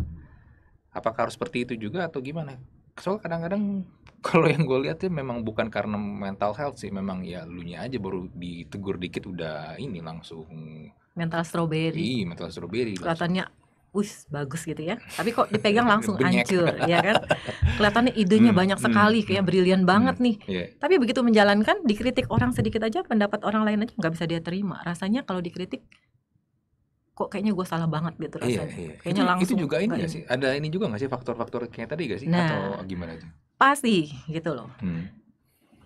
apakah harus seperti itu juga atau gimana soal kadang-kadang kalau yang gue lihat sih memang bukan karena mental health sih memang ya lunya aja baru ditegur dikit udah ini langsung mental strawberry iya mental strawberry kelihatannya Wih bagus gitu ya tapi kok dipegang langsung hancur ya kan kelihatannya idenya hmm, banyak hmm, sekali hmm. kayak brilian hmm, banget nih yeah. tapi begitu menjalankan dikritik orang sedikit aja pendapat orang lain aja nggak bisa dia terima rasanya kalau dikritik kok kayaknya gue salah banget gitu iya, rasanya. Iya, iya. Kayaknya itu, langsung. Itu juga ini gak sih? Ada ini juga gak sih faktor-faktor kayak tadi gak sih? Nah, Atau gimana aja Pasti gitu loh. Hmm.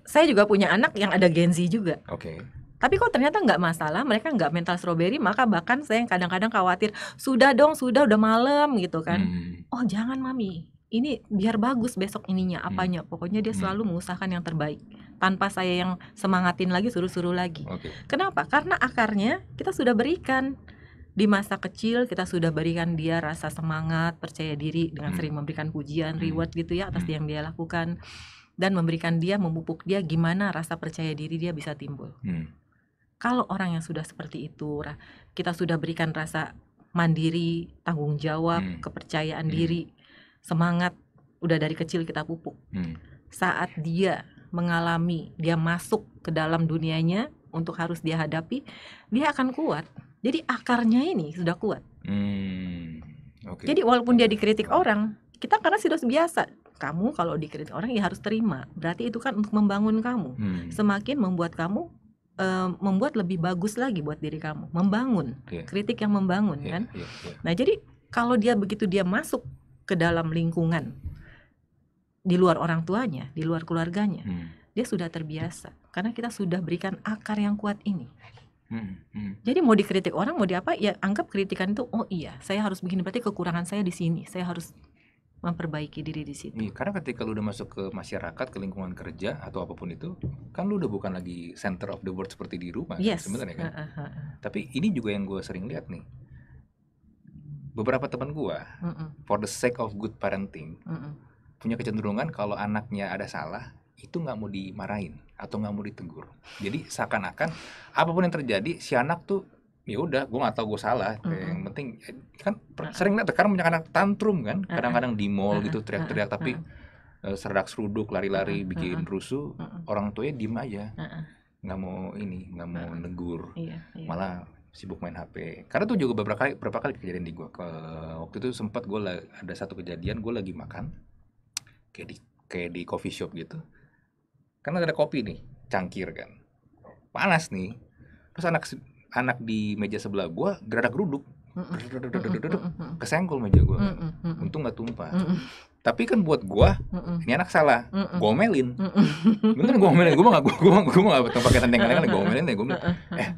Saya juga punya anak yang ada Gen Z juga. Oke. Okay. Tapi kok ternyata nggak masalah, mereka nggak mental strawberry, maka bahkan saya yang kadang-kadang khawatir, sudah dong, sudah udah malam gitu kan. Hmm. Oh jangan mami, ini biar bagus besok ininya, hmm. apanya. Hmm. Pokoknya dia hmm. selalu mengusahakan yang terbaik tanpa saya yang semangatin lagi suruh-suruh lagi. Okay. Kenapa? Karena akarnya kita sudah berikan di masa kecil kita sudah berikan dia rasa semangat, percaya diri dengan hmm. sering memberikan pujian, hmm. reward gitu ya atas hmm. yang dia lakukan dan memberikan dia memupuk dia gimana rasa percaya diri dia bisa timbul. Hmm. Kalau orang yang sudah seperti itu, kita sudah berikan rasa mandiri, tanggung jawab, hmm. kepercayaan hmm. diri, semangat udah dari kecil kita pupuk. Hmm. Saat dia mengalami, dia masuk ke dalam dunianya untuk harus dia hadapi, dia akan kuat. Jadi akarnya ini sudah kuat. Hmm, okay. Jadi walaupun dia dikritik orang, kita karena sudah biasa. Kamu kalau dikritik orang ya harus terima. Berarti itu kan untuk membangun kamu. Hmm. Semakin membuat kamu eh, membuat lebih bagus lagi buat diri kamu. Membangun. Yeah. Kritik yang membangun yeah, kan. Yeah, yeah. Nah, jadi kalau dia begitu dia masuk ke dalam lingkungan di luar orang tuanya, di luar keluarganya, hmm. dia sudah terbiasa karena kita sudah berikan akar yang kuat ini. Hmm, hmm. Jadi mau dikritik orang mau diapa ya anggap kritikan itu oh iya saya harus begini berarti kekurangan saya di sini saya harus memperbaiki diri di situ. Iya, karena ketika lu udah masuk ke masyarakat, ke lingkungan kerja atau apapun itu, kan lu udah bukan lagi center of the world seperti di rumah kan, yes. sebenarnya kan. Uh, uh, uh. Tapi ini juga yang gue sering lihat nih. Beberapa teman gue, uh, uh. for the sake of good parenting, uh, uh. punya kecenderungan kalau anaknya ada salah, itu nggak mau dimarahin atau nggak mau ditegur. Jadi seakan-akan apapun yang terjadi si anak tuh ya udah gue nggak tahu gue salah mm -hmm. yang penting eh, kan sering lihat sekarang banyak anak tantrum kan kadang-kadang di mall gitu teriak-teriak tapi mm tapi eh, serdak seruduk lari-lari bikin rusuh orang tuanya diem aja nggak mau ini nggak mau negur iya, iya. malah sibuk main HP karena tuh juga beberapa kali beberapa kali kejadian di gue ke waktu itu sempat gue ada satu kejadian gue lagi makan kayak di kayak di coffee shop gitu karena ada kopi nih, cangkir kan. Panas nih. Terus anak anak di meja sebelah gua geradak geruduk. kesengkul meja gua. Untung nggak tumpah. Tapi kan buat gua, ini anak salah. Gomelin. Bener gomelin. Gua mah gua gua gua mah nggak pakai tandeng gue gomelin deh gua. Eh,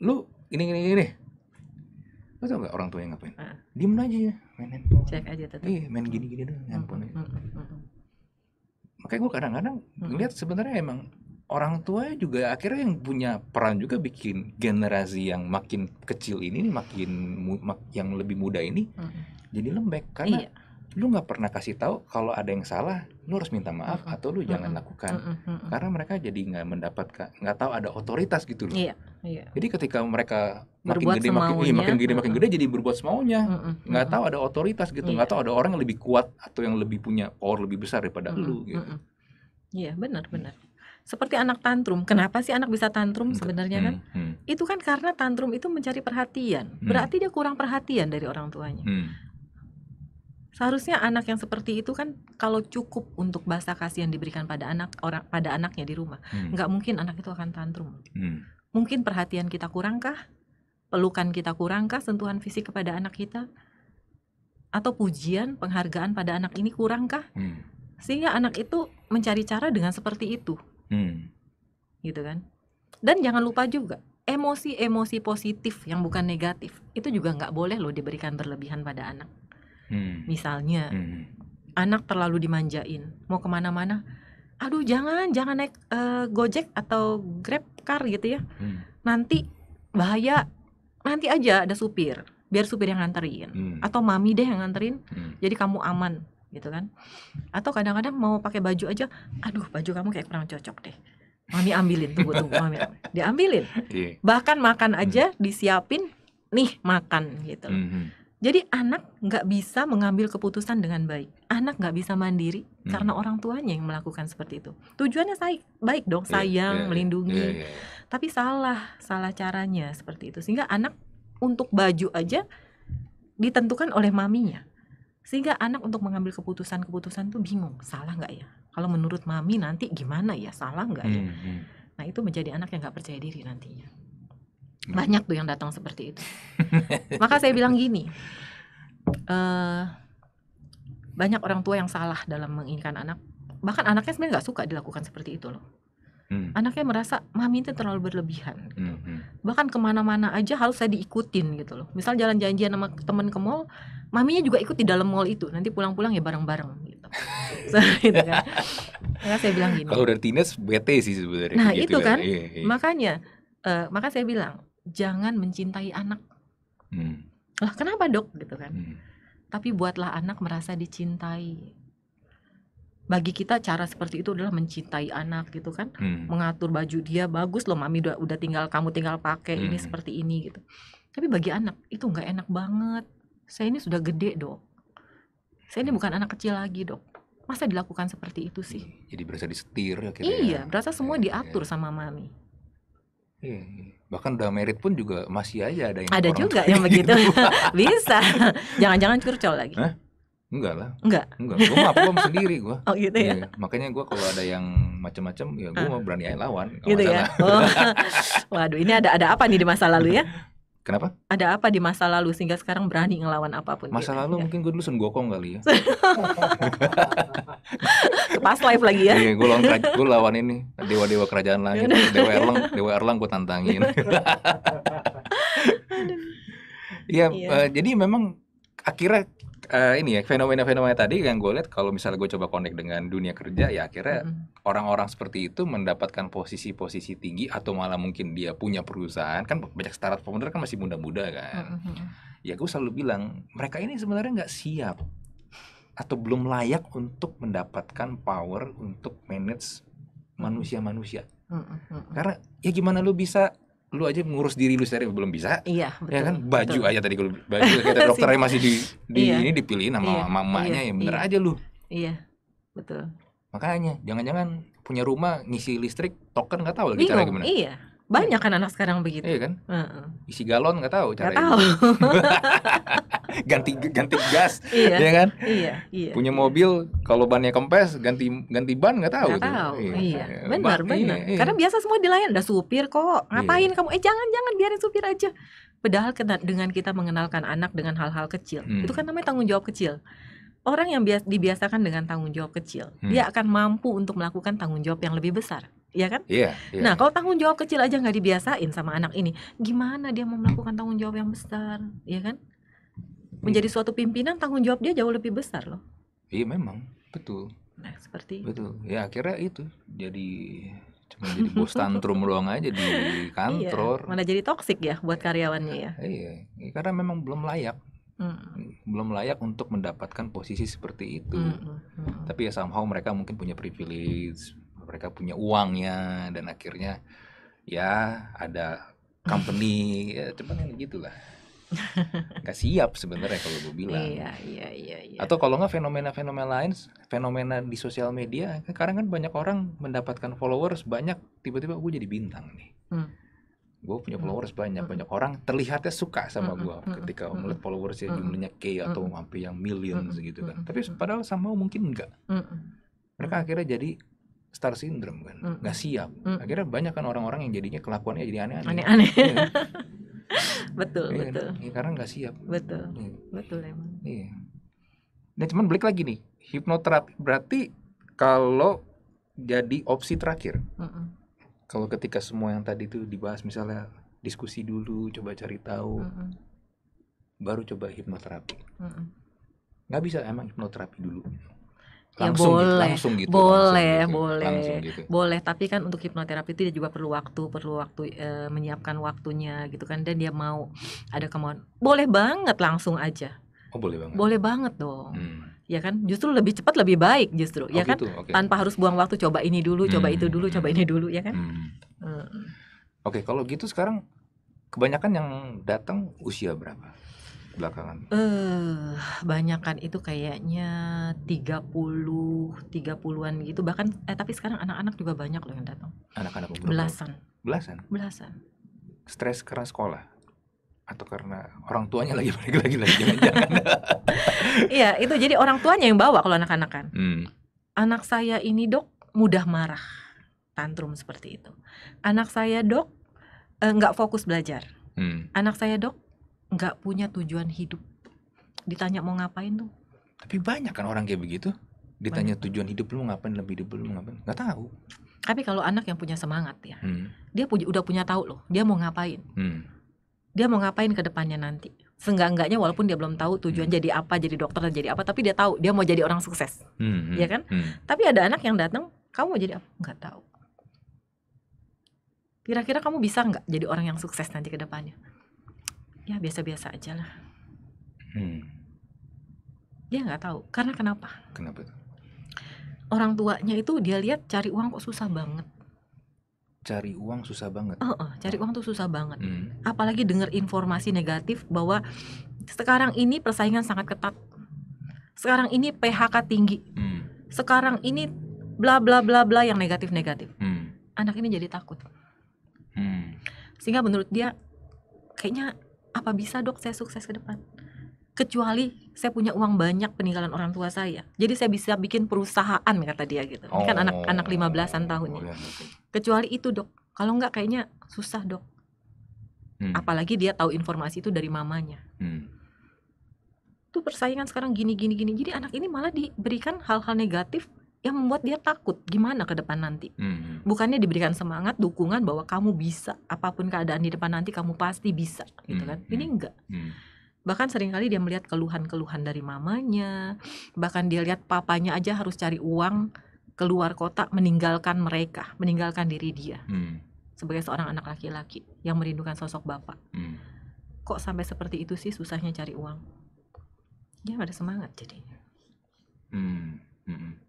lu ini ini ini lu tau gak orang tua yang ngapain? Diem aja ya, main handphone. Cek aja tetap. Iya, main gini-gini doang, handphone makanya gue kadang-kadang ngeliat hmm. sebenarnya emang orang tua juga akhirnya yang punya peran juga bikin generasi yang makin kecil ini nih makin mak, yang lebih muda ini hmm. jadi lembek karena iya. lu nggak pernah kasih tahu kalau ada yang salah lu harus minta maaf hmm. atau lu hmm. jangan lakukan karena mereka jadi nggak mendapatkan nggak tahu ada otoritas gitu loh iya. Iya. Jadi ketika mereka makin berbuat gede semaunya, makin iya, makin gede makin gede jadi berbuat semaunya. nggak tahu ada otoritas gitu, iya. nggak tahu ada orang yang lebih kuat atau yang lebih punya power lebih besar daripada mm -mm, lu gitu. Mm -mm. Iya, benar benar. Seperti anak tantrum. Kenapa sih anak bisa tantrum sebenarnya hmm, kan? Hmm, hmm. Itu kan karena tantrum itu mencari perhatian. Hmm. Berarti dia kurang perhatian dari orang tuanya. Hmm. Seharusnya anak yang seperti itu kan kalau cukup untuk bahasa kasih yang diberikan pada anak orang pada anaknya di rumah, hmm. nggak mungkin anak itu akan tantrum. Hmm Mungkin perhatian kita kurangkah? Pelukan kita kurangkah sentuhan fisik kepada anak kita? Atau pujian, penghargaan pada anak ini kurangkah? Hmm. Sehingga anak itu mencari cara dengan seperti itu. Hmm. Gitu kan? Dan jangan lupa juga, emosi-emosi positif yang bukan negatif, itu juga nggak boleh loh diberikan berlebihan pada anak. Hmm. Misalnya, hmm. anak terlalu dimanjain, mau kemana-mana, aduh jangan jangan naik uh, Gojek atau Grab car gitu ya. Hmm. Nanti bahaya. Nanti aja ada supir, biar supir yang nganterin hmm. atau mami deh yang nganterin. Hmm. Jadi kamu aman gitu kan. Atau kadang-kadang mau pakai baju aja, aduh baju kamu kayak kurang cocok deh. Mami ambilin, tunggu tunggu mami. Diambilin. Iya. Bahkan makan aja hmm. disiapin nih makan gitu. Hmm, hmm. Jadi anak nggak bisa mengambil keputusan dengan baik. Anak nggak bisa mandiri hmm. karena orang tuanya yang melakukan seperti itu. Tujuannya saya baik dong, iya, sayang, yeah, yeah, melindungi. Yeah, yeah. Iya. Tapi salah, salah caranya seperti itu. Sehingga anak untuk baju aja ditentukan oleh maminya. Sehingga anak untuk mengambil keputusan-keputusan tuh bingung, salah nggak ya? Kalau menurut mami nanti gimana ya? Salah nggak ya? Hmm, hmm. Nah itu menjadi anak yang nggak percaya diri nantinya. Banyak tuh yang datang seperti itu. Maka saya bilang gini, uh, banyak orang tua yang salah dalam menginginkan anak. Bahkan anaknya sebenarnya nggak suka dilakukan seperti itu loh. Hmm. Anaknya merasa mami itu terlalu berlebihan. Gitu. Hmm. Bahkan kemana-mana aja harus saya diikutin gitu loh. Misal jalan janjian sama temen ke mall, maminya juga ikut di dalam mall itu. Nanti pulang-pulang ya bareng-bareng gitu. so, gitu kan. Maka saya bilang gini. Kalau udah tines bete sih sebenarnya. Nah gitu itu kan. kan? Iya, iya. Makanya, uh, maka saya bilang jangan mencintai anak. Hmm. Lah kenapa dok gitu kan? Hmm. Tapi buatlah anak merasa dicintai. Bagi kita cara seperti itu adalah mencintai anak gitu kan, hmm. mengatur baju dia bagus loh, mami udah udah tinggal kamu tinggal pakai hmm. ini seperti ini gitu. Tapi bagi anak itu nggak enak banget. Saya ini sudah gede dok. Saya ini bukan anak kecil lagi dok masa dilakukan seperti itu sih? Jadi berasa disetir akhirnya. Iya, ya? berasa semua ya, diatur ya. sama mami. Iya, iya, Bahkan udah merit pun juga masih aja ada yang Ada juga yang begitu. Bisa. Jangan-jangan curcol lagi. Hah? Enggak lah. Enggak. Enggak. Gua mah sendiri gua Oh gitu ya. ya. Makanya gua kalau ada yang macam-macam ya gua ah. mau berani aja lawan. Gitu ya. Oh. Waduh, ini ada ada apa nih di masa lalu ya? Kenapa? Ada apa di masa lalu sehingga sekarang berani ngelawan apapun? Masa gitu, lalu ya? mungkin gue dulu sun gokong kali ya. Pas live lagi ya. Iya, gue lawan gue lawan ini dewa-dewa kerajaan langit, dewa Erlang, dewa Erlang gue tantangin. Iya, ya. uh, jadi memang akhirnya uh, ini ya fenomena-fenomena tadi yang gue lihat kalau misalnya gue coba connect dengan dunia kerja ya akhirnya mm-hmm. orang-orang seperti itu mendapatkan posisi-posisi tinggi atau malah mungkin dia punya perusahaan kan banyak startup founder kan masih muda-muda kan mm-hmm. ya gue selalu bilang mereka ini sebenarnya nggak siap atau belum layak untuk mendapatkan power untuk manage manusia-manusia mm-hmm. karena ya gimana lu bisa lu aja ngurus diri lu sendiri belum bisa. Iya, betul. Ya kan baju betul. aja tadi kalau baju kita dokternya masih di di iya. ini dipilih sama iya. mamanya iya. ya bener iya. aja lu. Iya. Betul. Makanya jangan-jangan punya rumah ngisi listrik token nggak tahu lagi cara gimana. Iya. Banyak kan anak sekarang begitu. Iya kan? Uh -uh. Isi galon nggak tahu cara. Nggak tahu. ganti ganti gas iya, ya kan iya, iya, punya mobil kalau bannya kempes ganti ganti ban nggak tahu Gak tahu iya, iya. benar benar iya, iya. karena biasa semua dilayan udah supir kok iya. ngapain iya. kamu eh jangan jangan biarin supir aja padahal dengan kita mengenalkan anak dengan hal-hal kecil hmm. itu kan namanya tanggung jawab kecil orang yang biasa dibiasakan dengan tanggung jawab kecil, hmm. dia akan mampu untuk melakukan tanggung jawab yang lebih besar, ya kan? Iya. Yeah, Nah, kalau tanggung jawab kecil aja nggak dibiasain sama anak ini, gimana dia mau melakukan tanggung jawab yang besar, ya kan? menjadi iya. suatu pimpinan tanggung jawab dia jauh lebih besar loh iya memang betul nah seperti itu. betul ya akhirnya itu jadi cuma jadi bos tantrum doang aja di iya, kantor iya, mana jadi toksik ya buat karyawannya ya iya, iya. Ya, karena memang belum layak mm. belum layak untuk mendapatkan posisi seperti itu mm, tapi ya somehow mereka mungkin punya privilege mereka punya uangnya dan akhirnya ya ada company ya cuman gitulah nggak siap sebenarnya kalau gue bilang. Iya, iya, iya, iya. Atau kalau nggak fenomena-fenomena lain, fenomena di sosial media, sekarang kan banyak orang mendapatkan followers banyak, tiba-tiba gue jadi bintang nih. Hmm. Gue punya hmm. followers hmm. banyak, banyak orang terlihatnya suka sama hmm. hmm gue hmm, ketika hmm. melihat followersnya jumlahnya k atau hampir yang million hmm. gitu kan. Tapi padahal sama mungkin enggak. Hmm. Mereka akhirnya jadi star syndrome kan, nggak siap. Akhirnya banyak kan orang-orang yang jadinya kelakuannya jadi aneh-aneh. Aneh-aneh. Iya. betul iya, kan? betul ya, karena nggak siap betul ya. betul emang iya nah cuman balik lagi nih hipnoterapi berarti kalau jadi opsi terakhir mm -mm. kalau ketika semua yang tadi itu dibahas misalnya diskusi dulu coba cari tahu mm -mm. baru coba hipnoterapi mm -mm. nggak bisa emang hipnoterapi dulu langsung ya boleh, gitu, langsung gitu boleh langsung gitu, gitu, boleh langsung gitu. boleh tapi kan untuk hipnoterapi itu dia juga perlu waktu perlu waktu e, menyiapkan waktunya gitu kan dan dia mau ada kemauan boleh banget langsung aja oh boleh banget boleh banget dong hmm ya kan justru lebih cepat lebih baik justru oh, ya kan? gitu? kan okay. tanpa harus buang waktu coba ini dulu hmm. coba itu hmm. dulu coba ini dulu ya kan hmm. hmm. oke okay, kalau gitu sekarang kebanyakan yang datang usia berapa belakangan? Eh, uh, banyak kan itu kayaknya 30 30-an gitu bahkan eh tapi sekarang anak-anak juga banyak loh yang datang. Anak-anak berapa? belasan. Belasan. Belasan. Stres karena sekolah atau karena orang tuanya lagi balik lagi lagi jangan-jangan. Iya, itu jadi orang tuanya yang bawa kalau anak-anak kan. Hmm. Anak saya ini, Dok, mudah marah. Tantrum seperti itu. Anak saya, Dok, eh, nggak fokus belajar. Hmm. Anak saya, Dok, nggak punya tujuan hidup ditanya mau ngapain tuh tapi banyak kan orang kayak begitu ditanya banyak. tujuan hidup lu ngapain lebih hidup lu ngapain nggak tahu tapi kalau anak yang punya semangat ya hmm. dia punya udah punya tahu loh dia mau ngapain hmm. dia mau ngapain ke depannya nanti seenggak-enggaknya walaupun dia belum tahu tujuan hmm. jadi apa jadi dokter dan jadi apa tapi dia tahu dia mau jadi orang sukses hmm. ya kan hmm. tapi ada anak yang datang kamu mau jadi apa nggak tahu kira-kira kamu bisa nggak jadi orang yang sukses nanti ke depannya ya biasa-biasa aja lah hmm. dia nggak tahu karena kenapa kenapa orang tuanya itu dia lihat cari uang kok susah banget cari uang susah banget. Uh, uh, cari uang tuh susah banget. Hmm. Apalagi dengar informasi negatif bahwa sekarang ini persaingan sangat ketat. Sekarang ini PHK tinggi. Hmm. Sekarang ini bla bla bla bla yang negatif-negatif. Hmm. Anak ini jadi takut. Hmm. Sehingga menurut dia kayaknya apa bisa dok saya sukses ke depan kecuali saya punya uang banyak peninggalan orang tua saya jadi saya bisa bikin perusahaan kata dia gitu oh. ini kan anak-anak oh. lima belasan tahun oh, ya. Iya, kecuali itu dok kalau nggak kayaknya susah dok hmm. apalagi dia tahu informasi itu dari mamanya hmm. tuh persaingan sekarang gini gini gini jadi anak ini malah diberikan hal-hal negatif yang membuat dia takut gimana ke depan nanti. Hmm. Bukannya diberikan semangat, dukungan bahwa kamu bisa apapun keadaan di depan nanti kamu pasti bisa gitu hmm, kan. Hmm. Ini enggak. Hmm. Bahkan seringkali dia melihat keluhan-keluhan dari mamanya, bahkan dia lihat papanya aja harus cari uang keluar kota meninggalkan mereka, meninggalkan diri dia. Hmm. Sebagai seorang anak laki-laki yang merindukan sosok bapak. Hmm. Kok sampai seperti itu sih susahnya cari uang? Dia ya, pada ada semangat jadinya. Hmm. Hmm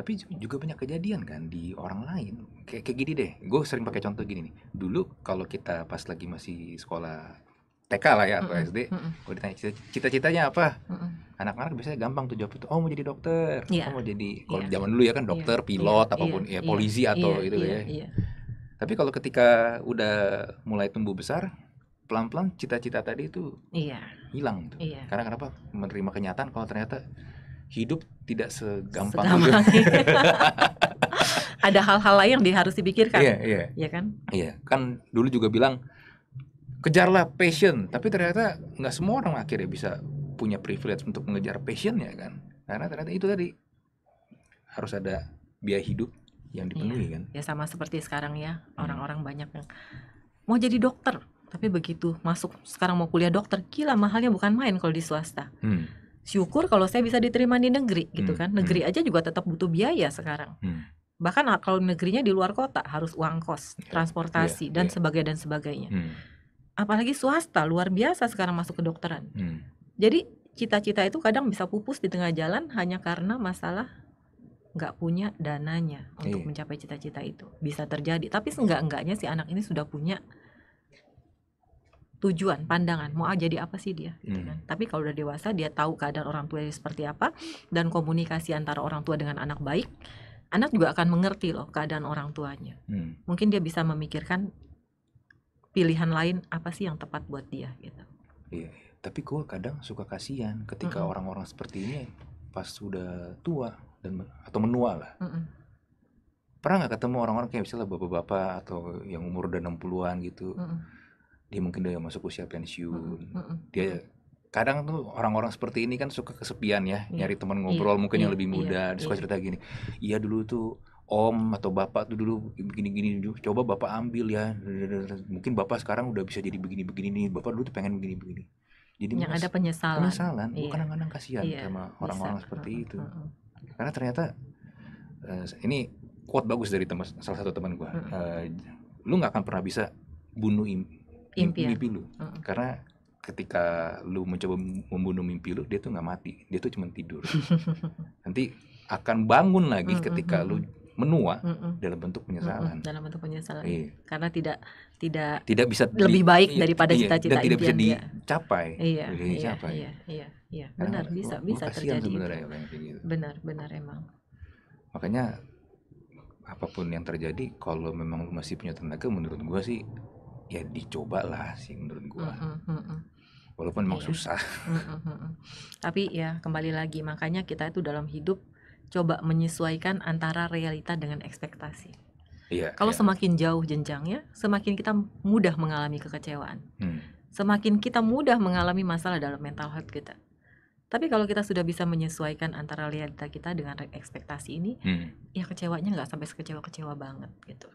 tapi juga banyak kejadian kan di orang lain kayak kayak gini deh gue sering pakai contoh gini nih dulu kalau kita pas lagi masih sekolah TK lah ya atau mm -mm. SD mm -mm. ditanya cita-citanya apa anak-anak biasanya gampang tuh jawab itu oh mau jadi dokter yeah. oh, mau jadi kalau yeah. zaman dulu ya kan iya. dokter yeah. pilot yeah. apapun yeah. ya iya. polisi yeah. atau yeah. itu yeah. ya yeah. tapi kalau ketika udah mulai tumbuh besar pelan-pelan cita-cita tadi itu yeah. hilang tuh. Yeah. karena kenapa menerima kenyataan kalau ternyata hidup tidak segampang, itu. Ada hal-hal lain yang harus dipikirkan. Iya, iya. Iya kan? Iya, kan dulu juga bilang kejarlah passion, tapi ternyata nggak semua orang akhirnya bisa punya privilege untuk mengejar passionnya kan. Karena ternyata itu tadi harus ada biaya hidup yang iya. dipenuhi iya. kan. Ya sama seperti sekarang ya, hmm. orang-orang hmm. banyak yang mau jadi dokter, tapi begitu masuk sekarang mau kuliah dokter, gila mahalnya bukan main kalau di swasta. Hmm syukur kalau saya bisa diterima di negeri gitu hmm, kan hmm. negeri aja juga tetap butuh biaya sekarang hmm. bahkan kalau negerinya di luar kota harus uang kos ya, transportasi yeah, dan yeah. sebagainya dan sebagainya apalagi swasta luar biasa sekarang masuk ke dokteran jadi cita-cita itu kadang bisa pupus di tengah jalan hanya karena masalah nggak punya dananya untuk iya. mencapai cita-cita itu bisa terjadi tapi seenggak enggaknya si anak ini sudah punya tujuan pandangan mau jadi apa sih dia gitu hmm. kan tapi kalau udah dewasa dia tahu keadaan orang tua seperti apa dan komunikasi antara orang tua dengan anak baik anak juga akan mengerti loh keadaan orang tuanya hmm. mungkin dia bisa memikirkan pilihan lain apa sih yang tepat buat dia gitu iya tapi gue kadang suka kasihan ketika orang-orang seperti ini pas sudah tua dan atau menua lah mm pernah nggak ketemu orang-orang kayak misalnya bapak-bapak atau yang umur udah 60-an gitu mm dia mungkin udah masuk usia pensiun mm -hmm. dia kadang tuh orang-orang seperti ini kan suka kesepian ya yeah. nyari teman iya, ngobrol yeah. mungkin yeah. yang iya, lebih iya, muda yeah. suka cerita gini iya dulu tuh om atau bapak tuh dulu begini-gini coba bapak ambil ya mungkin bapak sekarang udah bisa jadi begini-begini nih bapak dulu tuh pengen begini-begini jadi yang ada penyesalan penyesalan iya. kadang-kadang kasihan iya, sama orang-orang seperti itu uh-huh. karena ternyata uh, ini quote bagus dari teman salah satu teman gue uh, lu nggak akan pernah bisa bunuh impian. mimpi lu uh karena ketika lu mencoba membunuh mimpi lu dia tuh nggak mati dia tuh cuma tidur nanti akan bangun lagi mm ketika lu menua mm -mm. dalam bentuk penyesalan. Mm -mm. Dalam bentuk penyesalan. Iya. Karena tidak tidak tidak bisa lebih baik iya, daripada iya, cita-cita iya, cita tidak bisa iya, iya, dicapai. Iya. Iya, Iya, iya, iya. Benar, nah, bisa bisa terjadi. Sebenarnya gitu. Benar, benar emang. Makanya apapun yang terjadi kalau memang lu masih punya tenaga menurut gua sih ya dicoba lah sih menurut gua mm -hmm, walaupun emang yeah. susah tapi ya kembali lagi makanya kita itu dalam hidup coba menyesuaikan antara realita dengan ekspektasi Iya, Kalau yeah. semakin jauh jenjangnya, semakin kita mudah mengalami kekecewaan. Hmm. Semakin kita mudah mengalami masalah dalam mental health kita. Tapi kalau kita sudah bisa menyesuaikan antara realita kita dengan ekspektasi ini, hmm. ya kecewanya nggak sampai sekecewa-kecewa banget gitu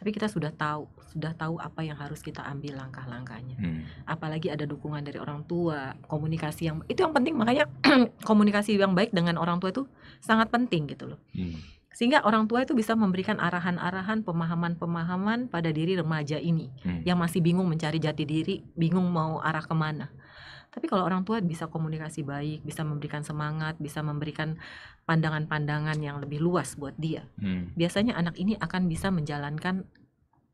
tapi kita sudah tahu sudah tahu apa yang harus kita ambil langkah-langkahnya hmm. apalagi ada dukungan dari orang tua komunikasi yang itu yang penting makanya komunikasi yang baik dengan orang tua itu sangat penting gitu loh hmm. sehingga orang tua itu bisa memberikan arahan-arahan pemahaman-pemahaman pada diri remaja ini hmm. yang masih bingung mencari jati diri bingung mau arah kemana tapi kalau orang tua bisa komunikasi baik, bisa memberikan semangat, bisa memberikan pandangan-pandangan yang lebih luas buat dia. Hmm. Biasanya anak ini akan bisa menjalankan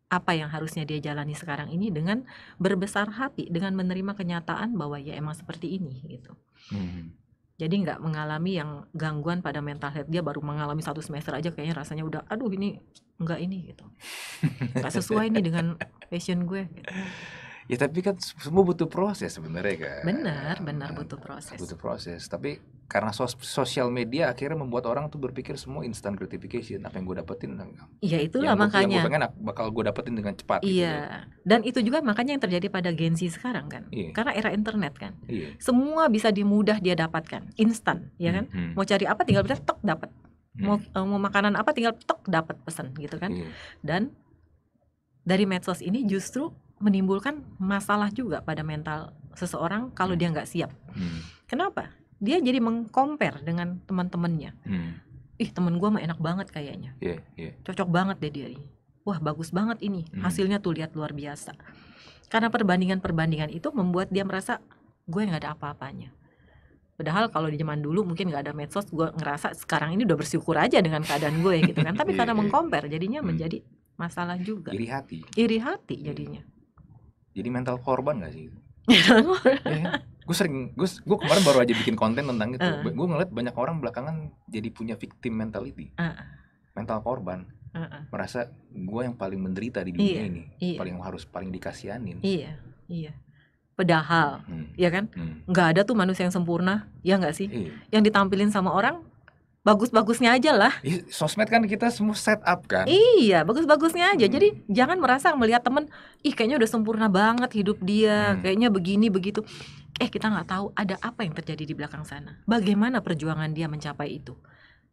apa yang harusnya dia jalani sekarang ini dengan berbesar hati dengan menerima kenyataan bahwa ya emang seperti ini gitu hmm. jadi nggak mengalami yang gangguan pada mental health dia baru mengalami satu semester aja kayaknya rasanya udah aduh ini nggak ini gitu nggak sesuai nih dengan passion gue gitu ya tapi kan semua butuh proses sebenarnya kan benar benar butuh proses butuh proses tapi karena sos sosial media akhirnya membuat orang tuh berpikir semua instant gratification apa yang gue dapetin kan. iya itulah yang makanya yang gue pengen bakal gue dapetin dengan cepat gitu iya gitu. dan itu juga makanya yang terjadi pada Gen Z sekarang kan iya. karena era internet kan iya. semua bisa dimudah dia dapatkan instan ya kan hmm, hmm. mau cari apa tinggal bilang tok dapat hmm. mau eh, mau makanan apa tinggal tok dapat pesan gitu kan iya. dan dari medsos ini justru menimbulkan masalah juga pada mental seseorang kalau hmm. dia nggak siap. Hmm. Kenapa? Dia jadi mengkompar dengan teman-temannya. Hmm. Ih temen gue mah enak banget kayaknya. Yeah, yeah. Cocok banget deh dia. Wah bagus banget ini. Hmm. Hasilnya tuh lihat luar biasa. Karena perbandingan-perbandingan itu membuat dia merasa gue nggak ada apa-apanya. Padahal kalau di zaman dulu mungkin nggak ada medsos, gue ngerasa sekarang ini udah bersyukur aja dengan keadaan gue ya gitu kan. Tapi yeah, karena yeah. mengkompar jadinya hmm. menjadi masalah juga. Iri hati. Iri hati jadinya. Hmm jadi mental korban gak sih ya, gue sering gue kemarin baru aja bikin konten tentang itu uh. gue ngeliat banyak orang belakangan jadi punya victim mentality uh. mental korban uh -uh. merasa gue yang paling menderita di dunia iya, ini iya. paling harus paling dikasianin iya iya Padahal, hmm. ya kan hmm. nggak ada tuh manusia yang sempurna ya nggak sih iya. yang ditampilin sama orang bagus-bagusnya aja lah. Sosmed kan kita semua set up kan. Iya, bagus-bagusnya aja. Hmm. Jadi jangan merasa melihat temen, ih kayaknya udah sempurna banget hidup dia, hmm. kayaknya begini begitu. Eh kita nggak tahu ada apa yang terjadi di belakang sana. Bagaimana perjuangan dia mencapai itu?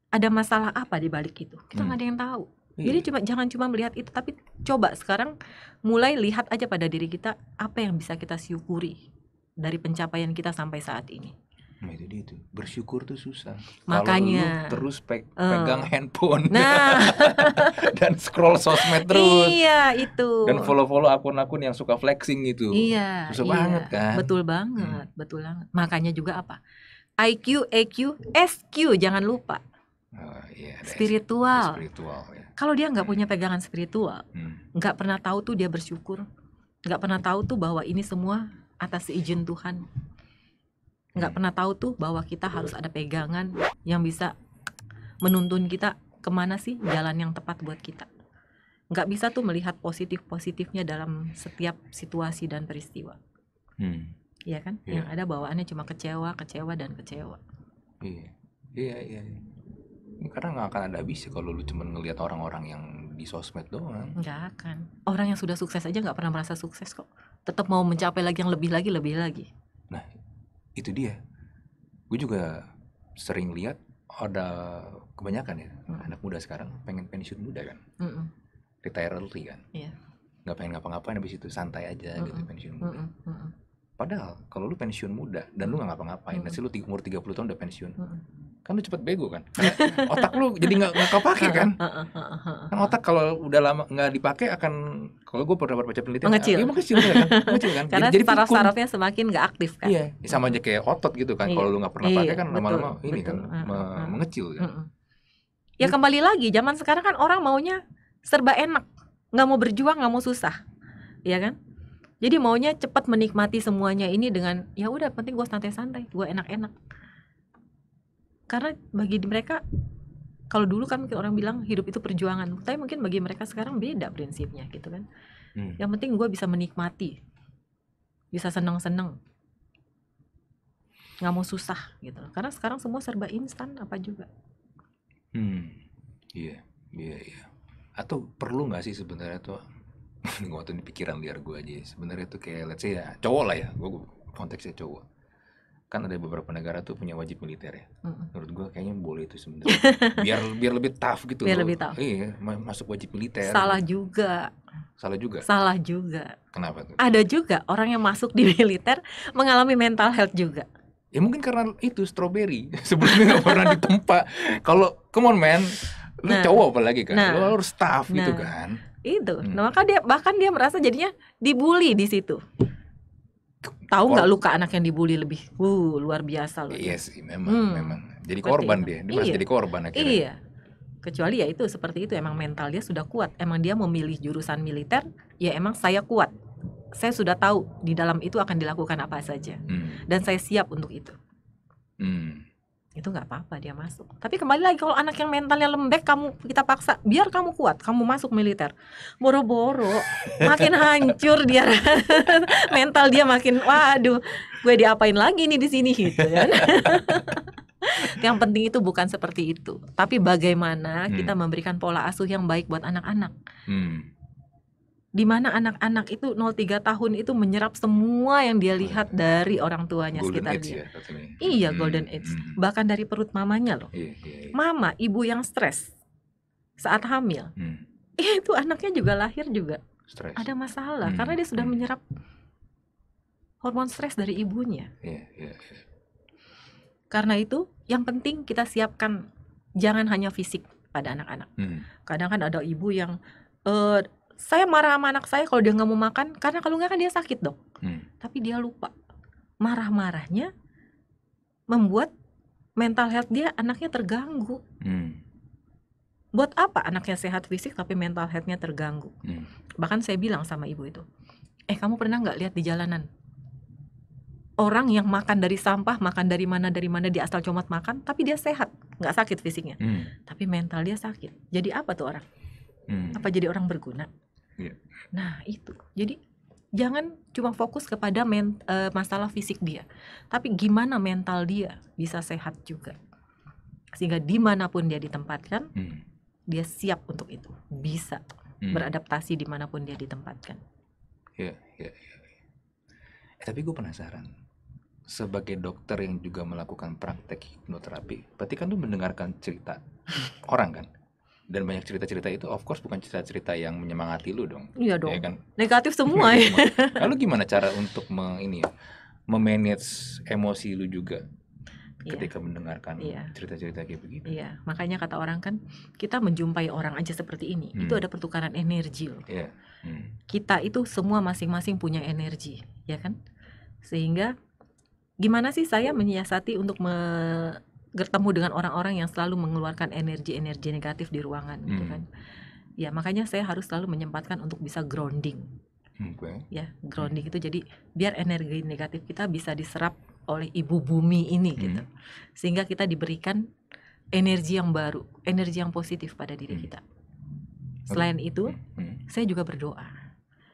Ada masalah apa di balik itu? Kita nggak hmm. ada yang tahu. Iya. Jadi cuma jangan cuma melihat itu, tapi coba sekarang mulai lihat aja pada diri kita apa yang bisa kita syukuri dari pencapaian kita sampai saat ini. Nah itu dia tuh bersyukur tuh susah. Makanya terus pe eh. pegang handphone. Nah dan scroll sosmed terus. Iya itu. Dan follow-follow akun-akun yang suka flexing gitu. Iya. Susah iya. banget kan. Betul banget, hmm. betul banget. Makanya juga apa? IQ, EQ, SQ jangan lupa. Oh, iya, spiritual. Spiritual. Ya. Kalau dia nggak punya pegangan spiritual, hmm. nggak hmm. pernah tahu tuh dia bersyukur, nggak pernah tahu tuh bahwa ini semua atas izin Tuhan nggak hmm. pernah tahu tuh bahwa kita harus ada pegangan yang bisa menuntun kita kemana sih jalan yang tepat buat kita nggak bisa tuh melihat positif positifnya dalam setiap situasi dan peristiwa hmm. ya kan yeah. yang ada bawaannya cuma kecewa kecewa dan kecewa iya iya iya ya, karena nggak akan ada habisnya kalau lu cuma ngelihat orang-orang yang di sosmed doang nggak akan orang yang sudah sukses aja nggak pernah merasa sukses kok tetap mau mencapai lagi yang lebih lagi lebih lagi itu dia gue juga sering lihat ada kebanyakan ya hmm. anak muda sekarang pengen pensiun muda kan hmm. retire early kan yeah. nggak pengen ngapa-ngapain habis itu santai aja hmm. gitu pensiun muda hmm. padahal kalau lu pensiun muda dan lu nggak ngapa-ngapain hmm. nasi lu umur 30 tahun udah pensiun hmm kan lu cepet bego kan otak lu jadi nggak nggak kepake kan kan otak kalau udah lama nggak dipakai akan kalau gue pernah baca penelitian mengecil ya, mengecil kan mengecil kan karena jadi, taraf sarafnya semakin nggak aktif kan iya sama aja kayak otot gitu kan kalau iya. lu nggak pernah iya, pakai kan lama-lama ini kan mengecil kan ya kembali lagi zaman sekarang kan orang maunya serba enak nggak mau berjuang nggak mau susah ya kan jadi maunya cepat menikmati semuanya ini dengan ya udah penting gue santai-santai gue enak-enak karena bagi mereka kalau dulu kan mungkin orang bilang hidup itu perjuangan tapi mungkin bagi mereka sekarang beda prinsipnya gitu kan hmm. yang penting gue bisa menikmati bisa seneng seneng nggak mau susah gitu karena sekarang semua serba instan apa juga hmm iya iya iya atau perlu nggak sih sebenarnya tuh ngotot pikiran liar gue aja sebenarnya tuh kayak let's say ya cowok lah ya gue konteksnya cowok kan ada beberapa negara tuh punya wajib militer ya. Mm. Menurut gua kayaknya boleh itu sebenarnya. biar biar lebih tough gitu. Biar lebih tough. Iya, masuk wajib militer. Salah juga. Salah juga. Salah juga. Kenapa tuh? Ada juga orang yang masuk di militer mengalami mental health juga. Ya mungkin karena itu stroberi sebelumnya gak pernah ditempa. Kalau come on man, lu nah, cowok apalagi kan, nah, lu harus tough gitu nah, gitu kan. Itu, hmm. nah, maka dia bahkan dia merasa jadinya dibully di situ tahu nggak luka anak yang dibully lebih uh luar biasa loh iya sih memang hmm. memang jadi seperti korban itu. dia dia iya. jadi korban akhirnya iya kecuali ya itu seperti itu emang mental dia sudah kuat emang dia memilih jurusan militer ya emang saya kuat saya sudah tahu di dalam itu akan dilakukan apa saja hmm. dan saya siap untuk itu hmm itu nggak apa-apa dia masuk tapi kembali lagi kalau anak yang mentalnya lembek kamu kita paksa biar kamu kuat kamu masuk militer boro-boro makin hancur dia mental dia makin waduh gue diapain lagi nih di sini gitu kan yang penting itu bukan seperti itu tapi bagaimana hmm. kita memberikan pola asuh yang baik buat anak-anak hmm di mana anak-anak itu 03 tahun itu menyerap semua yang dia lihat dari orang tuanya golden sekitar Ya, iya, hmm. golden age. Hmm, hmm. Bahkan dari perut mamanya loh. Yeah, yeah, yeah. Mama, ibu yang stres saat hamil. Hmm. Iya, itu anaknya juga lahir juga stress. ada masalah hmm. karena dia sudah hmm. menyerap hormon stres dari ibunya. Yeah, yeah, yeah. Karena itu yang penting kita siapkan jangan hanya fisik pada anak-anak. Hmm. Kadang kan ada ibu yang uh, saya marah sama anak saya kalau dia nggak mau makan karena kalau nggak kan dia sakit dong hmm. tapi dia lupa marah-marahnya membuat mental health dia anaknya terganggu hmm. buat apa anaknya sehat fisik tapi mental healthnya terganggu hmm. bahkan saya bilang sama ibu itu eh kamu pernah nggak lihat di jalanan orang yang makan dari sampah makan dari mana dari mana dia asal comot makan tapi dia sehat nggak sakit fisiknya hmm. tapi mental dia sakit jadi apa tuh orang hmm. apa jadi orang berguna yeah. nah itu jadi jangan cuma fokus kepada men, uh, masalah fisik dia tapi gimana mental dia bisa sehat juga sehingga dimanapun dia ditempatkan hmm. dia siap untuk itu bisa hmm. beradaptasi dimanapun dia ditempatkan ya yeah, iya, iya. eh, tapi gue penasaran sebagai dokter yang juga melakukan praktek hipnoterapi berarti kan lu mendengarkan cerita orang kan dan banyak cerita-cerita itu of course bukan cerita-cerita yang menyemangati lu dong. Iya ya dong. Ya kan? Negatif semua iya, ya. Lalu gimana cara untuk meng, ini ya, memanage emosi lu juga iya. ketika yeah. mendengarkan cerita cerita-cerita kayak begini. Iya, yeah. makanya kata orang kan kita menjumpai orang aja seperti ini, hmm. itu ada pertukaran energi loh. Yeah. Hmm. Kita itu semua masing-masing punya energi, ya kan? Sehingga gimana sih saya iya. menyiasati untuk me bertemu dengan orang-orang yang selalu mengeluarkan energi-energi negatif di ruangan gitu hmm. gitu kan ya makanya saya harus selalu menyempatkan untuk bisa grounding okay. ya grounding itu jadi biar energi negatif kita bisa diserap oleh ibu bumi ini hmm. gitu sehingga kita diberikan energi yang baru energi yang positif pada diri hmm. kita selain okay. itu hmm. saya juga berdoa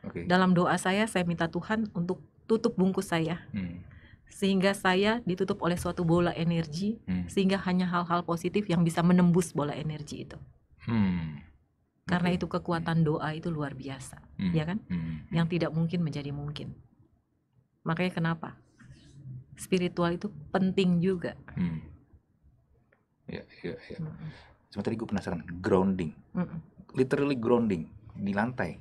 okay. dalam doa saya saya minta Tuhan untuk tutup bungkus saya hmm sehingga saya ditutup oleh suatu bola energi hmm. sehingga hanya hal-hal positif yang bisa menembus bola energi itu hmm. karena itu kekuatan hmm. doa itu luar biasa hmm. ya kan hmm. yang tidak mungkin menjadi mungkin makanya kenapa spiritual itu penting juga hmm. ya ya ya hmm. cuma tadi gue penasaran grounding hmm. literally grounding di lantai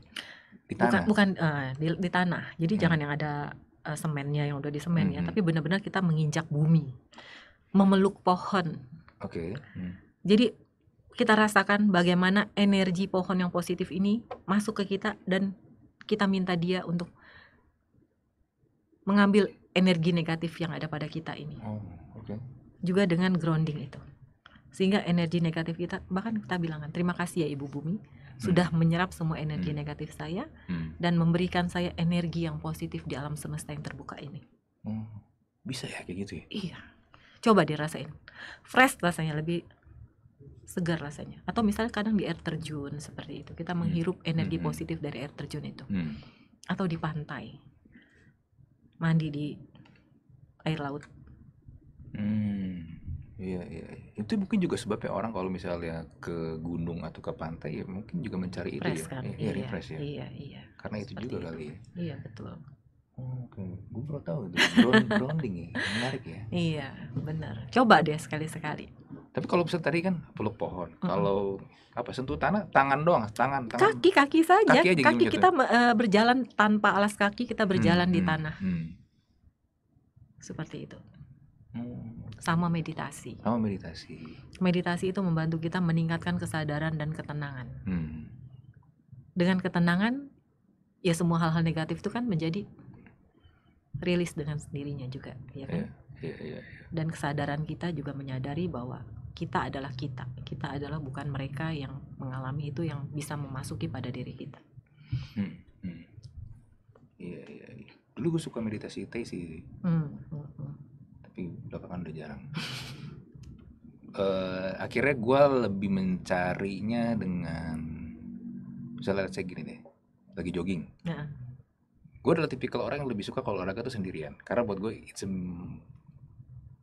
di tanah bukan, bukan uh, eh, di, di tanah jadi hmm. jangan yang ada uh, semennya yang udah di semen mm -hmm. ya tapi benar-benar kita menginjak bumi memeluk pohon oke okay. mm. jadi kita rasakan bagaimana energi pohon yang positif ini masuk ke kita dan kita minta dia untuk mengambil energi negatif yang ada pada kita ini oh, okay. juga dengan grounding itu sehingga energi negatif kita bahkan kita bilang kan, terima kasih ya ibu bumi sudah hmm. menyerap semua energi hmm. negatif saya hmm. dan memberikan saya energi yang positif di alam semesta yang terbuka ini. Hmm. Bisa ya kayak gitu ya? Iya. Coba dirasain. Fresh rasanya lebih segar rasanya. Atau misalnya kadang di air terjun seperti itu, kita hmm. menghirup energi hmm. positif dari air terjun itu. Hmm. Atau di pantai. Mandi di air laut. Hmm Iya, iya, iya. Itu mungkin juga sebabnya orang kalau misalnya ke gunung atau ke pantai ya mungkin juga mencari itu ya. Kan? Iya, iya, iya refresh ya. Iya, iya. Karena Seperti itu juga itu. kali ya. Iya, betul. Oh, Oke, okay. gue baru tahu itu grounding ya, menarik ya. Iya, benar. Coba deh sekali-sekali. Tapi kalau bisa tadi kan peluk pohon, mm. kalau apa sentuh tanah, tangan doang, tangan, tangan. Kaki, kaki saja. Kaki, aja kaki gitu? kita uh, berjalan tanpa alas kaki, kita berjalan hmm, di hmm, tanah. Hmm. Seperti itu. Hmm. sama meditasi. Sama meditasi. Meditasi itu membantu kita meningkatkan kesadaran dan ketenangan. Hmm. Dengan ketenangan, ya semua hal-hal negatif itu kan menjadi rilis dengan sendirinya juga, ya kan? Yeah, yeah, yeah, yeah. Dan kesadaran kita juga menyadari bahwa kita adalah kita, kita adalah bukan mereka yang mengalami itu yang bisa memasuki pada diri kita. Hmm, hmm. Iya, iya, iya. Dulu gue suka meditasi teh sih. hmm, hmm. hmm tapi belakangan udah jarang uh, akhirnya gue lebih mencarinya dengan misalnya saya gini deh lagi jogging nah. gue adalah tipikal orang yang lebih suka kalau olahraga tuh sendirian karena buat gue it's a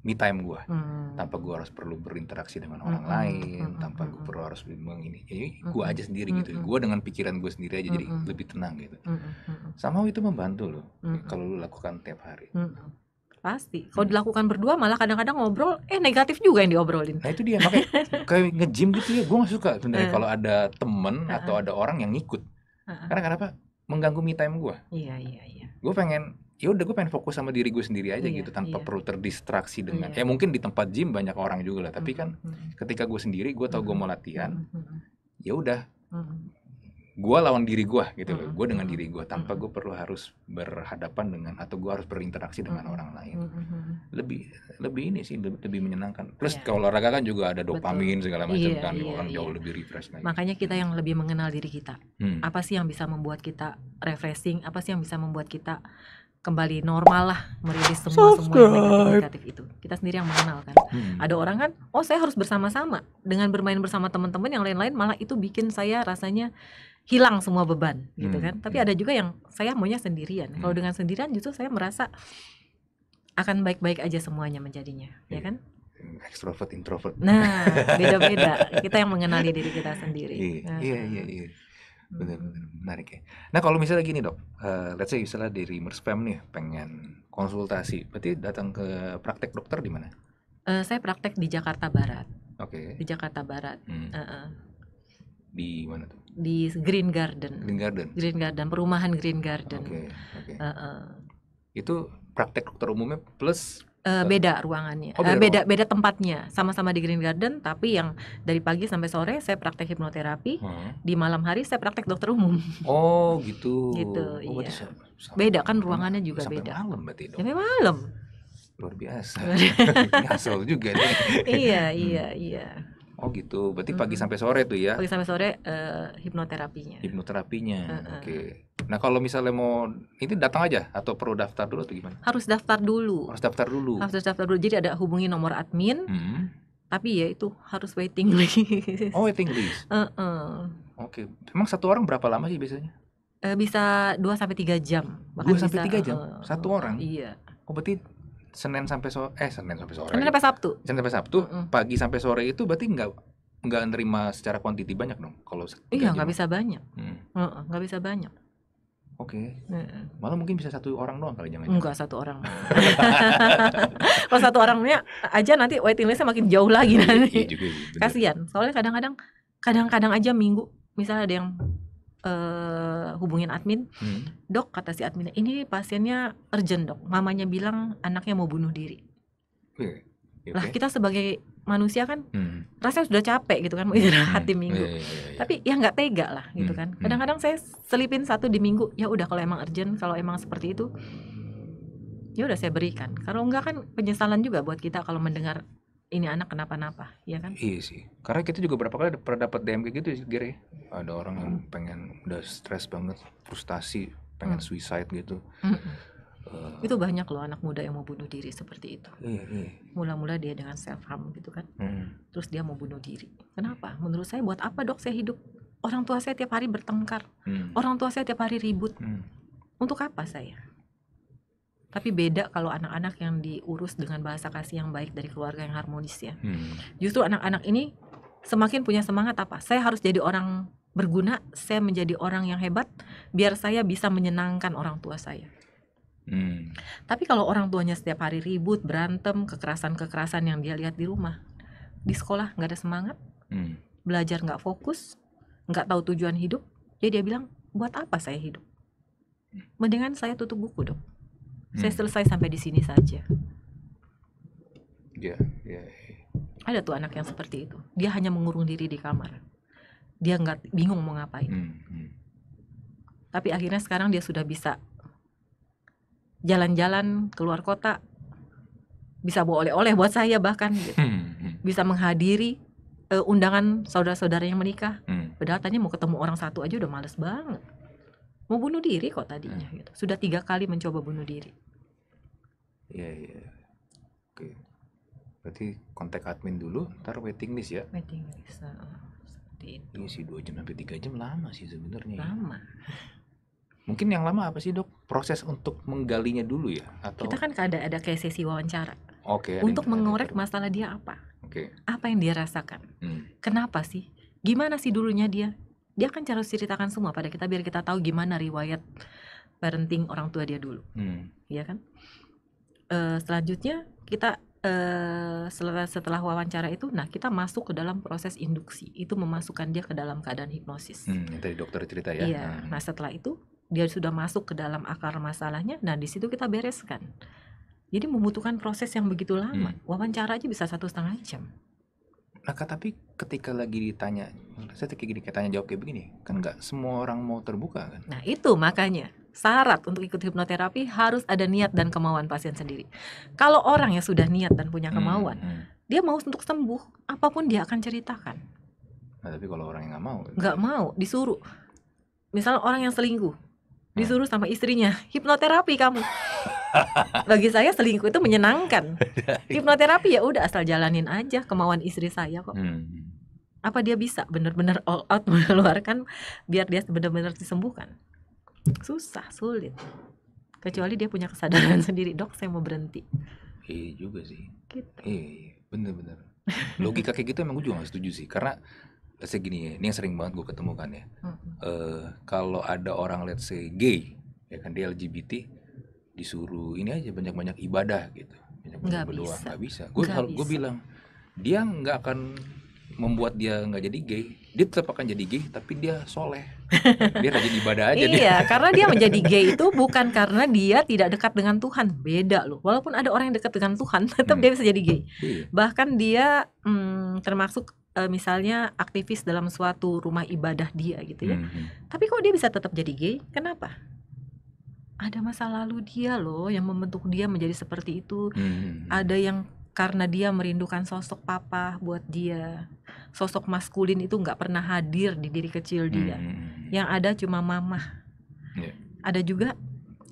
me time gue hmm. tanpa gue harus perlu berinteraksi dengan hmm, orang hmm. lain hmm. hmm tanpa gue hmm. perlu harus bimbang ini jadi ya, ya, gue aja sendiri hmm. gitu gue dengan pikiran gue sendiri aja hmm. jadi lebih tenang gitu hmm. sama itu membantu loh hmm. kalau lo lakukan tiap hari hmm pasti kalau dilakukan berdua malah kadang-kadang ngobrol eh negatif juga yang diobrolin nah itu dia makanya kayak ngejim gitu ya gue gak suka sebenarnya eh. kalau ada temen atau ada orang yang ngikut karena kenapa mengganggu me time gue iya iya iya gue pengen ya udah gue pengen fokus sama diri gue sendiri aja iya, gitu tanpa iya. perlu terdistraksi dengan iya. ya mungkin di tempat gym banyak orang juga lah tapi hmm, kan -hmm. ketika gue sendiri gue tau gue mau latihan mm -hmm. ya udah -hmm gue lawan diri gue gitu loh, mm-hmm. gue dengan diri gue tanpa mm-hmm. gue perlu harus berhadapan dengan atau gue harus berinteraksi dengan mm-hmm. orang lain. Lebih lebih ini sih lebih, lebih menyenangkan. Plus yeah. kalau olahraga kan juga ada dopamin Betul. segala macam yeah, kan, yeah, orang yeah. jauh iya. lebih refresh lagi. Makanya kita yang lebih mengenal diri kita. Hmm. Apa sih yang bisa membuat kita refreshing? Apa sih yang bisa membuat kita kembali normal lah merilis semua semua yang negatif negatif itu kita sendiri yang mengenal kan hmm. ada orang kan oh saya harus bersama-sama dengan bermain bersama teman-teman yang lain-lain malah itu bikin saya rasanya hilang semua beban gitu hmm. gitu kan tapi hmm. ada juga yang saya maunya sendirian hmm. kalau dengan sendirian justru saya merasa akan baik-baik aja semuanya menjadinya hmm. ya iya. kan extrovert introvert nah beda-beda kita yang mengenali diri kita sendiri iya nah. iya iya, iya. benar hmm. benar menarik ya nah kalau misalnya gini dok uh, let's say misalnya dari merspam nih pengen konsultasi berarti datang ke praktek dokter di mana uh, saya praktek di Jakarta Barat oke okay. di Jakarta Barat hmm. uh -uh. di mana tuh di Green Garden. Green Garden. Green Garden, perumahan Green Garden. Oke. Okay, okay. uh, uh. Itu praktek dokter umumnya plus Uh, beda ruangannya, oh, eh, beda, uh, beda beda tempatnya, sama-sama di Green Garden, tapi yang dari pagi sampai sore saya praktek hipnoterapi, hmm. di malam hari saya praktek dokter umum. Oh gitu. gitu, oh, iya. Sampai, beda kan ruangannya juga sampai beda. Sampai malam berarti dong. Sampai malam luar biasa asal juga nih iya iya hmm. iya Oh gitu. Berarti pagi hmm. sampai sore tuh ya? Pagi sampai sore uh, hipnoterapinya. Hipnoterapinya. Uh -uh. Oke. Okay. Nah kalau misalnya mau ini datang aja atau perlu daftar dulu atau gimana? Harus daftar dulu. Harus daftar dulu. Harus daftar dulu. Jadi ada hubungi nomor admin. Hmm. Tapi ya itu harus waiting list. Oh waiting list. Uh -uh. Oke. Okay. Emang satu orang berapa lama sih biasanya? Uh, bisa 2 sampai tiga jam. Dua sampai tiga jam. Uh, satu orang. Iya. Oh berarti Senin sampai sore eh Senin sampai sore. Senin sampai Sabtu. Senin sampai Sabtu, mm -hmm. pagi sampai sore itu berarti nggak nggak nerima secara kuantiti banyak dong kalau Iya, nggak bisa banyak. nggak hmm. Nggak bisa banyak. Oke. Okay. Malah mungkin bisa satu orang doang kali jangan. Enggak satu orang. Kalau satu orangnya aja nanti waiting listnya makin jauh lagi iya, nanti. Iya, Kasihan. Soalnya kadang-kadang kadang-kadang aja minggu misalnya ada yang Eh, hubungin admin hmm. dok kata si admin ini pasiennya urgent dok mamanya bilang anaknya mau bunuh diri okay. lah kita sebagai manusia kan hmm. rasanya sudah capek gitu kan mau istirahat hmm. di minggu yeah, iya, iya, iya. tapi ya nggak tega lah gitu hmm. kan hmm. kadang-kadang saya selipin satu di minggu ya udah kalau emang urgent kalau emang seperti itu ya udah saya berikan kalau enggak kan penyesalan juga buat kita kalau mendengar ini anak kenapa-napa, ya kan? Iya sih. Karena kita juga berapa kali pernah dapat DM kayak gitu sih, ya, Gere. Ya. Ada orang yang pengen udah stres banget, frustasi, pengen hmm. suicide gitu. Hmm. Uh, itu banyak loh anak muda yang mau bunuh diri seperti itu. Iya, iya. Mula-mula dia dengan self harm gitu kan. Hmm. Terus dia mau bunuh diri. Kenapa? Menurut saya buat apa dok saya hidup? Orang tua saya tiap hari bertengkar. Hmm. Orang tua saya tiap hari ribut. Hmm. Untuk apa saya? tapi beda kalau anak-anak yang diurus dengan bahasa kasih yang baik dari keluarga yang harmonis ya hmm. justru anak-anak ini semakin punya semangat apa saya harus jadi orang berguna saya menjadi orang yang hebat biar saya bisa menyenangkan orang tua saya Hmm. Tapi kalau orang tuanya setiap hari ribut, berantem, kekerasan-kekerasan yang dia lihat di rumah, di sekolah nggak ada semangat, hmm. belajar nggak fokus, nggak tahu tujuan hidup, jadi ya dia bilang buat apa saya hidup? Mendingan saya tutup buku dong hmm. saya selesai sampai di sini saja ya yeah, yeah. ada tuh anak yang seperti itu dia hanya mengurung diri di kamar dia nggak bingung mau ngapain hmm. hmm. tapi akhirnya sekarang dia sudah bisa jalan-jalan keluar kota bisa bawa oleh-oleh buat saya bahkan gitu. bisa menghadiri uh, undangan saudara-saudara yang menikah hmm. padahal mau ketemu orang satu aja udah males banget mau bunuh diri kok tadinya hmm. gitu sudah tiga kali mencoba bunuh diri Iya iya. Oke. Berarti kontak admin dulu, ntar waiting list ya. Waiting list. Uh, seperti itu. Ini iya sih 2 jam sampai 3 jam lama sih sebenarnya. Ya. Lama. Mungkin yang lama apa sih, Dok? Proses untuk menggalinya dulu ya atau Kita kan ada ada kayak sesi wawancara. Oke. Okay, untuk mengorek masalah dia apa? Oke. Okay. Apa yang dia rasakan? Hmm. Kenapa sih? Gimana sih dulunya dia? Dia akan cara ceritakan semua pada kita biar kita tahu gimana riwayat parenting orang tua dia dulu. Hmm. Iya kan? uh, selanjutnya kita uh, setelah wawancara itu, nah kita masuk ke dalam proses induksi. Itu memasukkan dia ke dalam keadaan hipnosis. Hmm, tadi dokter cerita ya. Iya. Hmm. Nah setelah itu dia sudah masuk ke dalam akar masalahnya. Nah di situ kita bereskan. Jadi membutuhkan proses yang begitu lama. Hmm. Wawancara aja bisa satu setengah jam. Nah, tapi ketika lagi ditanya, saya kayak gini, kayak tanya jawab kayak begini, kan nggak semua orang mau terbuka kan? Nah itu makanya syarat untuk ikut hipnoterapi harus ada niat dan kemauan pasien sendiri. Kalau orang yang sudah niat dan punya hmm, kemauan, hmm, hmm. dia mau untuk sembuh, apapun dia akan ceritakan. Nah, tapi kalau orang yang nggak mau, gitu. nggak mau, disuruh. Misal orang yang selingkuh, hmm. disuruh sama istrinya hipnoterapi kamu. Bagi saya selingkuh itu menyenangkan. hipnoterapi ya udah asal jalanin aja kemauan istri saya kok. Hmm. Apa dia bisa benar-benar all out mengeluarkan biar dia benar-benar disembuhkan? susah sulit kecuali dia punya kesadaran sendiri dok saya mau berhenti iya juga sih gitu. iya bener-bener iya, iya. logika kayak gitu emang gue juga gak setuju sih karena saya gini ya, ini yang sering banget gue ketemukan ya. Mm-hmm. Uh, kalau ada orang let's say gay, ya kan dia LGBT, disuruh ini aja banyak-banyak ibadah gitu, banyak-banyak berdoa, nggak bisa. Gue gue bilang dia nggak akan membuat dia nggak jadi gay, dia tetap akan jadi gay tapi dia soleh dia rajin ibadah aja iya karena dia menjadi gay itu bukan karena dia tidak dekat dengan Tuhan beda loh walaupun ada orang yang dekat dengan Tuhan tetap hmm. dia bisa jadi gay iya. bahkan dia hmm, termasuk eh, misalnya aktivis dalam suatu rumah ibadah dia gitu ya. Hmm, -hmm. Tapi kok dia bisa tetap jadi gay? Kenapa? Ada masa lalu dia loh yang membentuk dia menjadi seperti itu. -hmm. hmm, hmm. Ada yang karena dia merindukan sosok papa buat dia sosok maskulin itu nggak pernah hadir di diri kecil dia hmm. hmm, hmm, hmm. yang ada cuma mama yeah. Iya. ada juga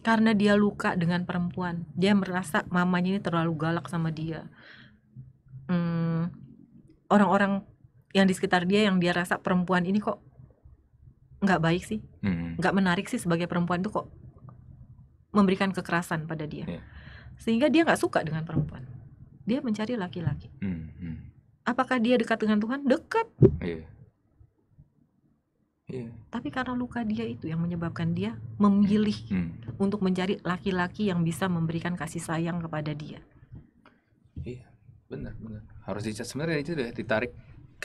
karena dia luka dengan perempuan dia merasa mamanya ini terlalu galak sama dia orang orang-orang yang di sekitar dia yang dia rasa perempuan ini kok nggak baik sih hmm. menarik sih sebagai perempuan itu kok memberikan kekerasan pada dia yeah. sehingga dia nggak suka dengan perempuan dia mencari laki-laki hmm. Hmm apakah dia dekat dengan Tuhan dekat iya. Yeah. tapi karena luka dia itu yang menyebabkan dia memilih mm. untuk mencari laki-laki yang bisa memberikan kasih sayang kepada dia iya benar benar harus dicat sebenarnya itu udah ditarik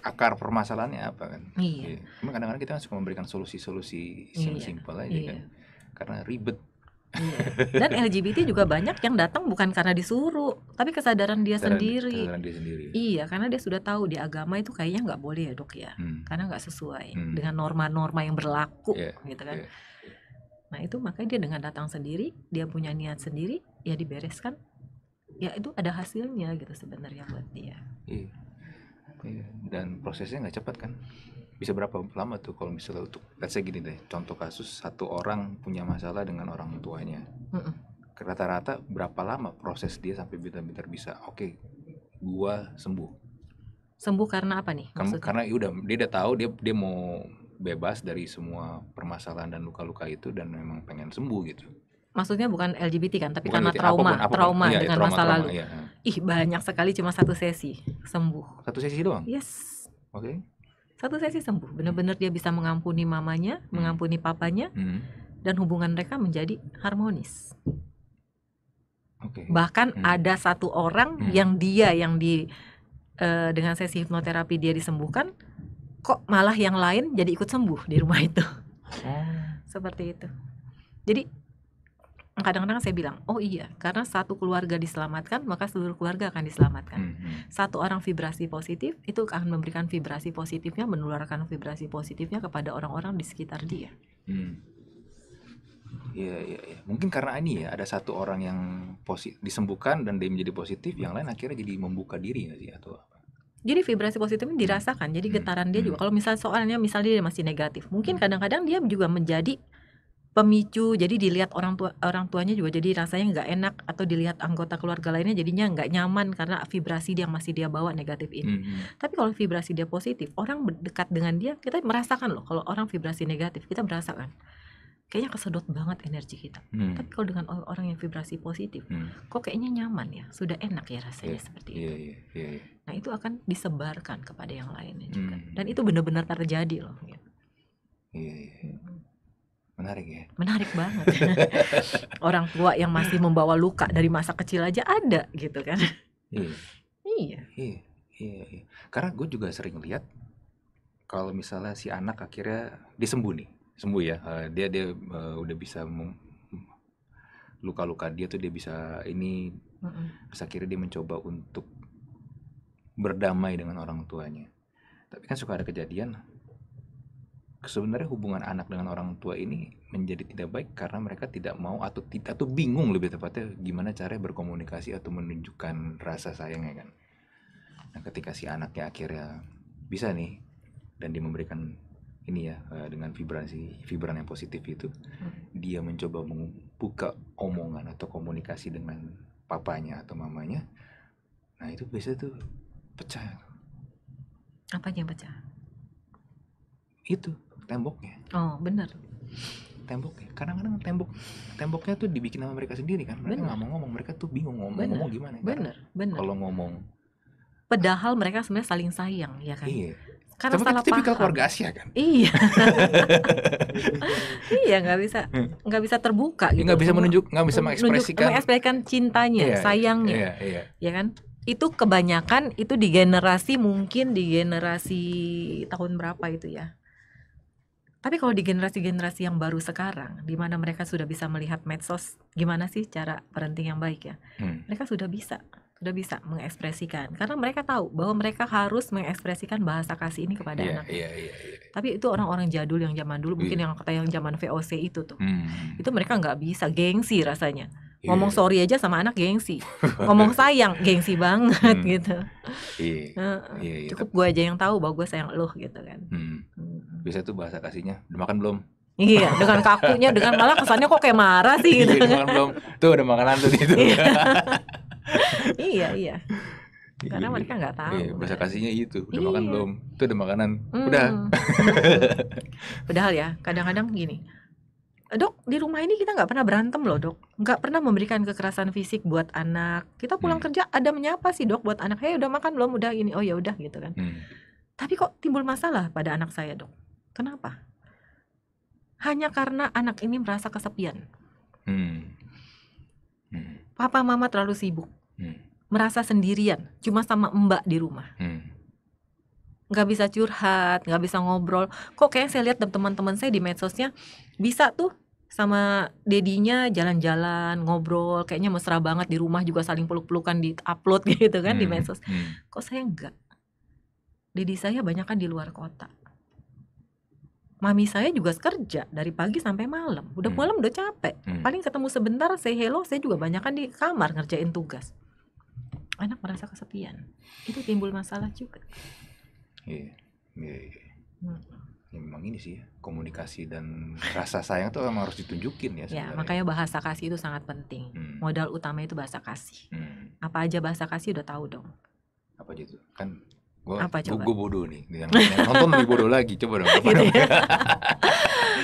akar permasalahannya apa kan iya, Yeah. Yeah. kadang-kadang kita kan suka memberikan solusi-solusi iya. simpel aja yeah. kan karena ribet Iya. Dan LGBT juga banyak yang datang bukan karena disuruh, tapi kesadaran dia kesadaran, sendiri. Kesadaran dia sendiri. Iya, karena dia sudah tahu di agama itu kayaknya nggak boleh ya dok ya, hmm. karena nggak sesuai hmm. dengan norma-norma yang berlaku, yeah. gitu kan. Yeah. Nah itu makanya dia dengan datang sendiri, dia punya niat sendiri, ya dibereskan, ya itu ada hasilnya gitu sebenarnya buat dia. Iya. iya dan prosesnya nggak cepat kan? bisa berapa lama tuh kalau misalnya untuk let's say gini deh contoh kasus satu orang punya masalah dengan orang tuanya rata-rata rata-rata berapa lama proses dia sampai benar-benar bisa oke okay, gua sembuh sembuh karena apa nih Kamu, karena ya udah dia udah tahu dia dia mau bebas dari semua permasalahan dan luka-luka itu dan memang pengen sembuh gitu maksudnya bukan LGBT kan tapi bukan karena LGBT, trauma apapun, apapun. trauma iya, iya dengan trauma, masa trauma, lalu iya, iya. ih banyak sekali cuma satu sesi sembuh satu sesi doang yes oke okay satu sesi sembuh benar-benar dia bisa mengampuni mamanya hmm. mengampuni papanya hmm. dan hubungan mereka menjadi harmonis okay. bahkan hmm. ada satu orang hmm. yang dia yang di uh, dengan sesi hipnoterapi dia disembuhkan kok malah yang lain jadi ikut sembuh di rumah itu hmm. seperti itu jadi kadang-kadang saya bilang, oh iya, karena satu keluarga diselamatkan, maka seluruh keluarga akan diselamatkan. Mm -hmm. Satu orang vibrasi positif itu akan memberikan vibrasi positifnya, menularkan vibrasi positifnya kepada orang-orang di sekitar dia. Hmm. Iya, hmm. iya, Mungkin karena ini ya, ada satu orang yang disembuhkan dan dia menjadi positif, yang lain akhirnya jadi membuka diri nggak atau apa? Jadi vibrasi positifnya dirasakan. Jadi hmm. getaran dia juga. Hmm. Kalau misalnya soalnya misalnya dia masih negatif, mungkin kadang-kadang dia juga menjadi pemicu jadi dilihat orang tua orang tuanya juga jadi rasanya nggak enak atau dilihat anggota keluarga lainnya jadinya nggak nyaman karena vibrasi dia masih dia bawa negatif ini mm -hmm. tapi kalau vibrasi dia positif orang dekat dengan dia kita merasakan loh kalau orang vibrasi negatif kita merasakan kayaknya kesedot banget energi kita. Hmm. Tapi kalau dengan orang yang vibrasi positif, hmm. kok kayaknya nyaman ya, sudah enak ya rasanya yeah, seperti iya, itu. Yeah, yeah, yeah. Nah itu akan disebarkan kepada yang lainnya juga, hmm. dan itu benar-benar terjadi loh. Gitu. Yeah, yeah. Hmm. Menarik ya. Menarik banget. Orang tua yang masih membawa luka dari masa kecil aja ada gitu kan. Iya. Iya. Iya. Iya. iya. Karena gue juga sering lihat kalau misalnya si anak akhirnya disembuh nih, sembuh ya. Eh, dia dia eh, udah bisa luka-luka dia tuh dia bisa ini. Mm -mm. akhirnya dia mencoba untuk berdamai dengan orang tuanya. Tapi kan suka ada kejadian sebenarnya hubungan anak dengan orang tua ini menjadi tidak baik karena mereka tidak mau atau tidak atau bingung lebih tepatnya gimana cara berkomunikasi atau menunjukkan rasa sayangnya kan. Nah, ketika si anaknya akhirnya bisa nih dan dia memberikan ini ya eh, dengan vibrasi vibran yang positif itu, hmm. dia mencoba membuka omongan atau komunikasi dengan papanya atau mamanya. Nah, itu biasa tuh pecah. Apa yang pecah? Itu temboknya oh benar temboknya kadang-kadang tembok temboknya tuh dibikin sama mereka sendiri kan mereka nggak mau ngomong mereka tuh bingung ngomong bener. ngomong gimana ya kan. benar, benar, kalau ngomong padahal mereka sebenarnya saling sayang ya kan iya karena Tapi salah tipikal paham. keluarga Asia kan iya iya nggak bisa nggak bisa terbuka iya, gitu nggak bisa menunjuk nggak bisa mengekspresikan mengekspresikan cintanya iya, iya, sayangnya iya, iya. ya kan itu kebanyakan itu di generasi mungkin di generasi tahun berapa itu ya tapi kalau di generasi-generasi yang baru sekarang, di mana mereka sudah bisa melihat medsos, gimana sih cara parenting yang baik ya? Hmm. Mereka sudah bisa, sudah bisa mengekspresikan. Karena mereka tahu bahwa mereka harus mengekspresikan bahasa kasih ini kepada yeah, anak. Yeah, yeah, yeah. Tapi itu orang-orang jadul yang zaman dulu, mungkin iya. yang kata yang zaman VOC itu tuh, hmm. itu mereka nggak bisa, gengsi rasanya. Yeah. Ngomong sorry aja sama anak gengsi, ngomong sayang gengsi banget hmm. gitu. Yeah. Iya. Nah, iya, yeah, yeah, Cukup gue aja yang tahu bahwa gue sayang lo gitu kan. Hmm biasa tuh bahasa kasihnya udah makan belum Iya, dengan kakunya, dengan malah kesannya kok kayak marah sih gitu. Iya, belum. Tuh udah makanan tuh itu iya. Iya, iya, iya. Karena mereka nggak tahu. Iya, bahasa ya. kasihnya itu. Udah iya. makan belum? tuh udah makanan. Hmm. Udah. Hmm. Padahal ya, kadang-kadang gini. Dok, di rumah ini kita nggak pernah berantem loh, dok. Nggak pernah memberikan kekerasan fisik buat anak. Kita pulang hmm. kerja ada menyapa sih, dok, buat anak. Hei, udah makan belum? Udah ini Oh ya udah gitu kan. Hmm. Tapi kok timbul masalah pada anak saya, dok? Kenapa? Hanya karena anak ini merasa kesepian. Hmm. Hmm. Papa mama terlalu sibuk. Hmm. Merasa sendirian, cuma sama mbak di rumah. Hmm Gak bisa curhat, gak bisa ngobrol. Kok kayaknya saya lihat teman-teman saya di medsosnya bisa tuh sama dedinya jalan-jalan ngobrol, kayaknya mesra banget di rumah juga saling peluk-pelukan di upload gitu kan hmm. di medsos. Hmm. Kok saya enggak? Dedi saya banyak kan di luar kota mami saya juga kerja dari pagi sampai malam. Udah hmm. malam udah capek. Hmm. Paling ketemu sebentar, saya hello, saya juga banyak kan di kamar ngerjain tugas. Anak merasa kesepian. Itu timbul masalah juga. Iya. Yeah. Yeah, yeah. Ya, memang ini sih komunikasi dan rasa sayang tuh memang harus ditunjukin ya. Iya, makanya bahasa kasih itu sangat penting. Hmm. Modal utama itu bahasa kasih. Hmm. Apa aja bahasa kasih udah tahu dong. Apa aja itu? Kan Gua, apa coba? Gue bodoh nih. Yang, yang nonton lebih bodoh lagi. Coba dong. Gitu ya?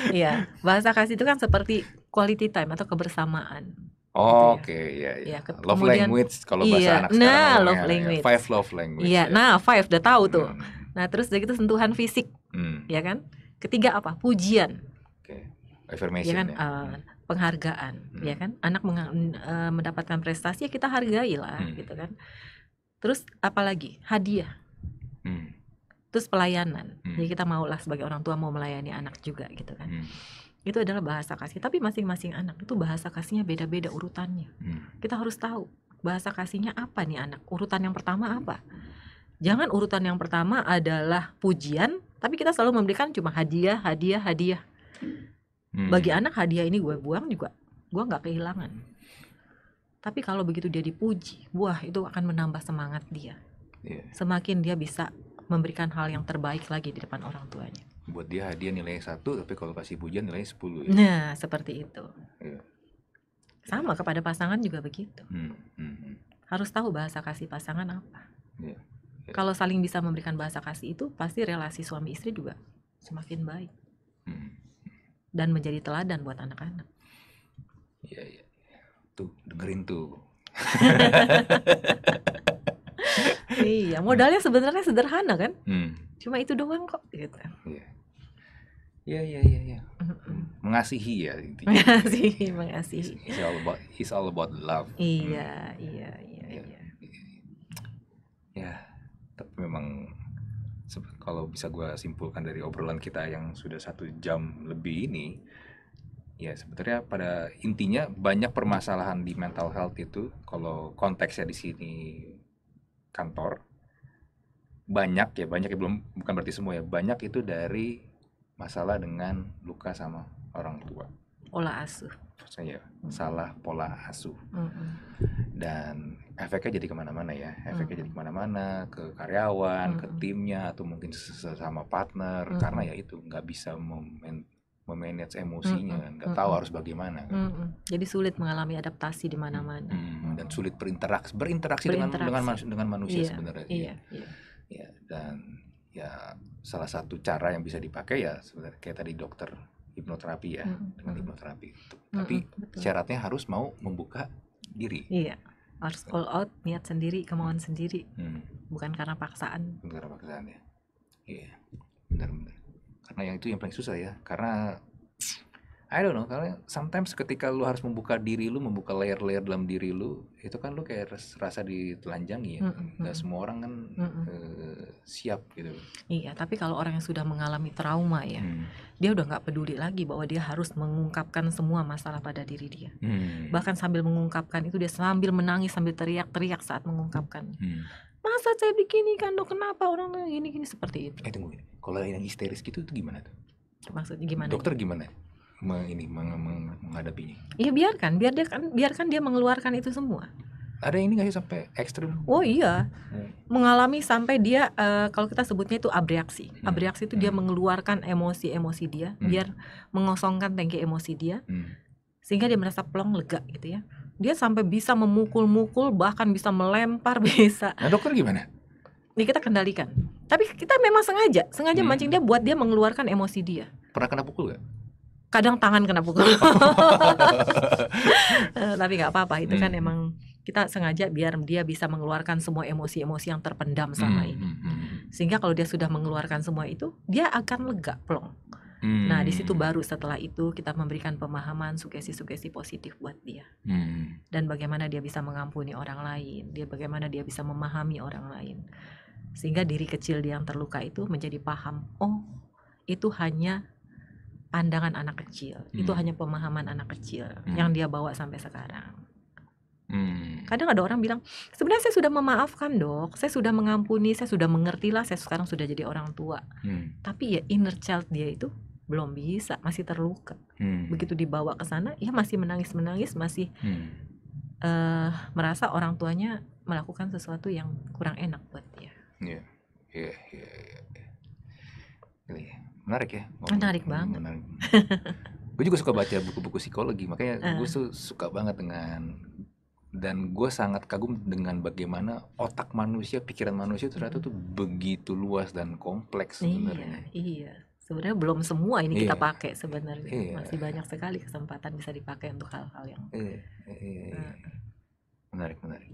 Iya, bahasa kasih itu kan seperti quality time atau kebersamaan. Gitu ya. Oh, gitu Oke, okay, ya, ya. ya love kemudian, language kalau bahasa iya, anak sekarang. Nah, love ya. language. Ya, five love language. Iya, ya. nah five udah tahu tuh. Hmm. Nah terus dari itu sentuhan fisik, hmm. ya kan? Ketiga apa? Pujian. Oke, okay. Ya affirmation. Ya kan, ya. Uh, penghargaan, hmm. ya kan? Anak uh, mendapatkan prestasi ya kita hargailah, hmm. gitu kan. Terus apalagi hadiah hmm. terus pelayanan hmm. jadi kita maulah sebagai orang tua mau melayani anak juga gitu kan hmm. itu adalah bahasa kasih tapi masing-masing anak itu bahasa kasihnya beda-beda urutannya hmm. kita harus tahu bahasa kasihnya apa nih anak urutan yang pertama apa jangan urutan yang pertama adalah pujian tapi kita selalu memberikan cuma hadiah hadiah hadiah hmm. bagi anak hadiah ini gue buang juga gue nggak kehilangan tapi kalau begitu dia dipuji, wah itu akan menambah semangat dia. Iya. semakin dia bisa memberikan hal yang terbaik lagi di depan orang tuanya buat dia hadiah nilai satu tapi kalau kasih pujian nilai sepuluh. ya? nah seperti itu yeah. sama kepada pasangan juga begitu hmm, hmm. Hmm. harus tahu bahasa kasih pasangan apa yeah. Yeah. kalau saling bisa memberikan bahasa kasih itu pasti relasi suami istri juga semakin baik hmm. dan menjadi teladan buat anak-anak iya -anak. iya tuh dengerin tuh iya, modalnya sebenarnya sederhana kan? Hmm. Cuma itu doang kok gitu. Iya. Iya iya iya ya. Mengasihi ya intinya. Mengasihi, mengasihi. It's, all about it's all about love. Iya, hmm. iya, iya, ya. iya. Ya, tapi memang kalau bisa gue simpulkan dari obrolan kita yang sudah satu jam lebih ini, ya sebetulnya pada intinya banyak permasalahan di mental health itu kalau konteksnya di sini kantor banyak ya banyak ya belum bukan berarti semua ya banyak itu dari masalah dengan luka sama orang tua pola asuh saya hmm. Ya, salah pola asuh hmm. dan efeknya jadi kemana-mana ya efeknya hmm. jadi kemana-mana ke karyawan hmm. ke timnya atau mungkin sesama partner hmm. karena ya itu nggak bisa memanage emosinya, mm -hmm. nggak mm -hmm. tahu harus bagaimana. Mm -hmm. Jadi sulit mengalami adaptasi di mana-mana. Mm -hmm. Dan sulit berinteraksi, berinteraksi, berinteraksi. dengan dengan, man dengan manusia yeah. sebenarnya. Yeah. Yeah. Ya, dan ya salah satu cara yang bisa dipakai ya sebenarnya kayak tadi dokter hipnoterapi ya mm -hmm. dengan hipnoterapi. Mm-hmm. Tapi mm syaratnya harus mau membuka diri. Iya harus call out niat sendiri kemauan mm. sendiri hmm. bukan karena paksaan bukan karena paksaan ya iya yeah. benar-benar karena yang itu yang paling susah ya karena I don't know karena sometimes ketika lu harus membuka diri lu membuka layer-layer dalam diri lu itu kan lu kayak rasa ditelanjangi ya mm -hmm. nggak semua orang kan mm -hmm. uh, siap gitu iya tapi kalau orang yang sudah mengalami trauma ya mm. dia udah nggak peduli lagi bahwa dia harus mengungkapkan semua masalah pada diri dia mm. bahkan sambil mengungkapkan itu dia sambil menangis sambil teriak-teriak saat mengungkapkan mm. masa saya begini kan lo kenapa orang gini-gini seperti itu eh tunggu kalau yang histeris gitu itu gimana tuh? Maksudnya gimana? Dokter gimana? Meng, ini meng, meng, menghadapinya. Iya biarkan, biar dia kan biarkan dia mengeluarkan itu semua. Ada ini nggak sih sampai ekstrim? Oh iya, hmm. mengalami sampai dia uh, kalau kita sebutnya itu abreaksi. Hmm. Abreaksi itu hmm. dia mengeluarkan emosi-emosi dia, hmm. biar mengosongkan tangki emosi dia, hmm. sehingga dia merasa plong lega gitu ya. Dia sampai bisa memukul-mukul, bahkan bisa melempar bisa. Nah dokter gimana? ini kita kendalikan tapi kita memang sengaja sengaja hmm. mancing dia buat dia mengeluarkan emosi dia pernah kena pukul gak? kadang tangan kena pukul eh, tapi nggak apa-apa itu kan hmm. kan emang kita sengaja biar dia bisa mengeluarkan semua emosi-emosi yang terpendam selama hmm. ini hmm, hmm, hmm. sehingga kalau dia sudah mengeluarkan semua itu dia akan lega plong Hmm. Nah, di situ baru setelah itu kita memberikan pemahaman sugesti-sugesti positif buat dia. Hmm. Dan bagaimana dia bisa mengampuni orang lain, dia bagaimana dia bisa memahami orang lain sehingga diri kecil yang terluka itu menjadi paham oh itu hanya pandangan anak kecil hmm. itu hanya pemahaman anak kecil hmm. yang dia bawa sampai sekarang hmm. kadang ada orang bilang sebenarnya saya sudah memaafkan dok saya sudah mengampuni saya sudah mengerti lah saya sekarang sudah jadi orang tua hmm. tapi ya inner child dia itu belum bisa masih terluka hmm. begitu dibawa ke sana ya masih menangis menangis masih hmm. uh, merasa orang tuanya melakukan sesuatu yang kurang enak buat dia Iya. Iya, iya, iya. Ini menarik ya. menarik banget. Menarik. gue juga suka baca buku-buku psikologi, makanya uh. gue tuh suka banget dengan dan gue sangat kagum dengan bagaimana otak manusia, pikiran manusia ternyata tuh begitu luas dan kompleks sebenarnya. Iya, iya. Sebenarnya belum semua ini iya. kita pakai sebenarnya. Iya. Masih banyak sekali kesempatan bisa dipakai untuk hal-hal yang. Iya, iya, iya. Uh menarik menarik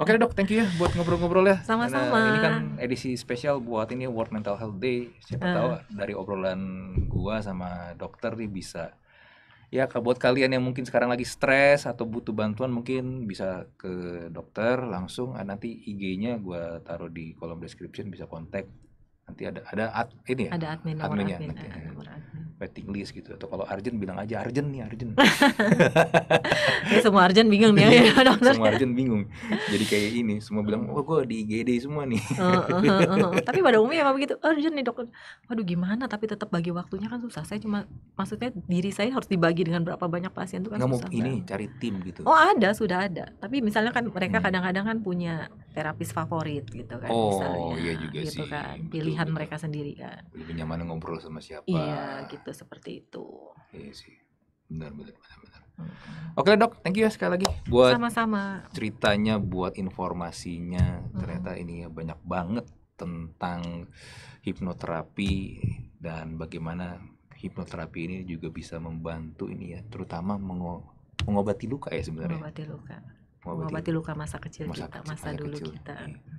oke okay, dok thank you ya buat ngobrol-ngobrol ya sama-sama ini kan edisi spesial buat ini World Mental Health Day siapa uh. tahu dari obrolan gua sama dokter nih bisa ya buat kalian yang mungkin sekarang lagi stres atau butuh bantuan mungkin bisa ke dokter langsung ah, nanti IG-nya gua taruh di kolom description bisa kontak nanti ada ada ad, ini ya ada admin admin, adminnya admin, admin, admin, ya waiting list gitu atau kalau Arjen bilang aja Arjen nih Arjen ya, semua Arjen bingung nih ya, dokter semua Arjen bingung jadi kayak ini semua bilang oh gue di IGD semua nih uh, uh, uh, uh. tapi pada umumnya apa begitu Arjen nih dokter waduh gimana tapi tetap bagi waktunya kan susah saya cuma maksudnya diri saya harus dibagi dengan berapa banyak pasien tuh kan Nggak susah mau kan? ini cari tim gitu oh ada sudah ada tapi misalnya kan mereka hmm. kadang-kadang hmm. kan punya terapis favorit gitu kan oh, misalnya. iya juga gitu sih. kan pilihan mereka sendiri kan. Lebih nyaman ngobrol sama siapa. Iya gitu seperti itu. Iya sih. Benar benar benar benar. Hmm. Oke okay, dok, thank you ya sekali lagi buat sama-sama ceritanya, buat informasinya. Hmm. Ternyata ini ya banyak banget tentang hipnoterapi dan bagaimana hipnoterapi ini juga bisa membantu ini ya, terutama mengobati luka ya sebenarnya. Mengobati luka mengobati luka masa kecil masa kita, kecil, masa dulu kecil. kita. Iya. Iya. Ya,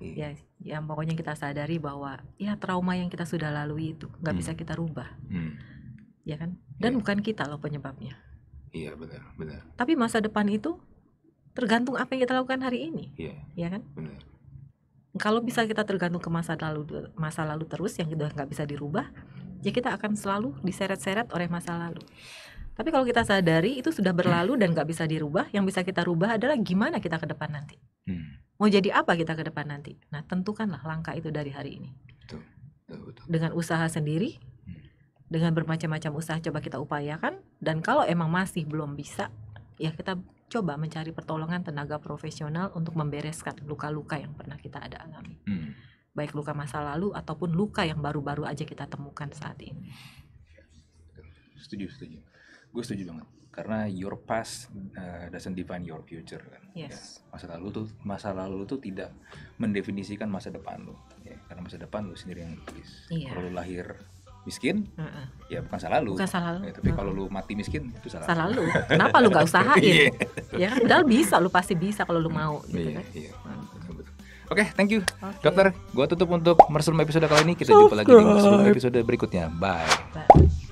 Ya, yang pokoknya kita sadari bahwa ya trauma yang kita sudah lalui itu nggak hmm. bisa kita rubah, hmm. ya kan? Iya. Dan ya. bukan kita loh penyebabnya. Iya benar, benar. Tapi masa depan itu tergantung apa yang kita lakukan hari ini, iya, ya kan? Benar. Kalau bisa kita tergantung ke masa lalu masa lalu terus yang sudah nggak bisa dirubah, ya kita akan selalu diseret-seret oleh masa lalu. Tapi kalau kita sadari itu sudah hmm. berlalu dan nggak bisa dirubah, yang bisa kita rubah adalah gimana kita ke depan nanti. Hmm. Mau jadi apa kita ke depan nanti? Nah, tentukanlah langkah itu dari hari ini. Dengan usaha sendiri, hmm. dengan bermacam-macam usaha coba kita upayakan dan kalau emang masih belum bisa, ya kita coba mencari pertolongan tenaga profesional untuk membereskan luka-luka yang pernah kita ada alami. Hmm. Baik luka masa lalu ataupun luka yang baru-baru aja kita temukan saat ini. Setuju, setuju gue setuju banget karena your past uh, doesn't define your future kan yes. ya, masa lalu tuh masa lalu tuh tidak mendefinisikan masa depan lo ya, karena masa depan lo sendiri yang tulis yeah. kalau lo lahir miskin uh -uh. ya bukan salah lu ya, tapi uh huh kalau lu mati miskin itu salah salah lu kenapa lu gak usahain yeah. ya padahal bisa lu pasti bisa kalau lu mau gitu yeah, kan yeah. Iya. oke okay, thank you okay. dokter gua tutup untuk Mersum episode kali ini kita jumpa lagi di Mersum episode berikutnya bye, bye.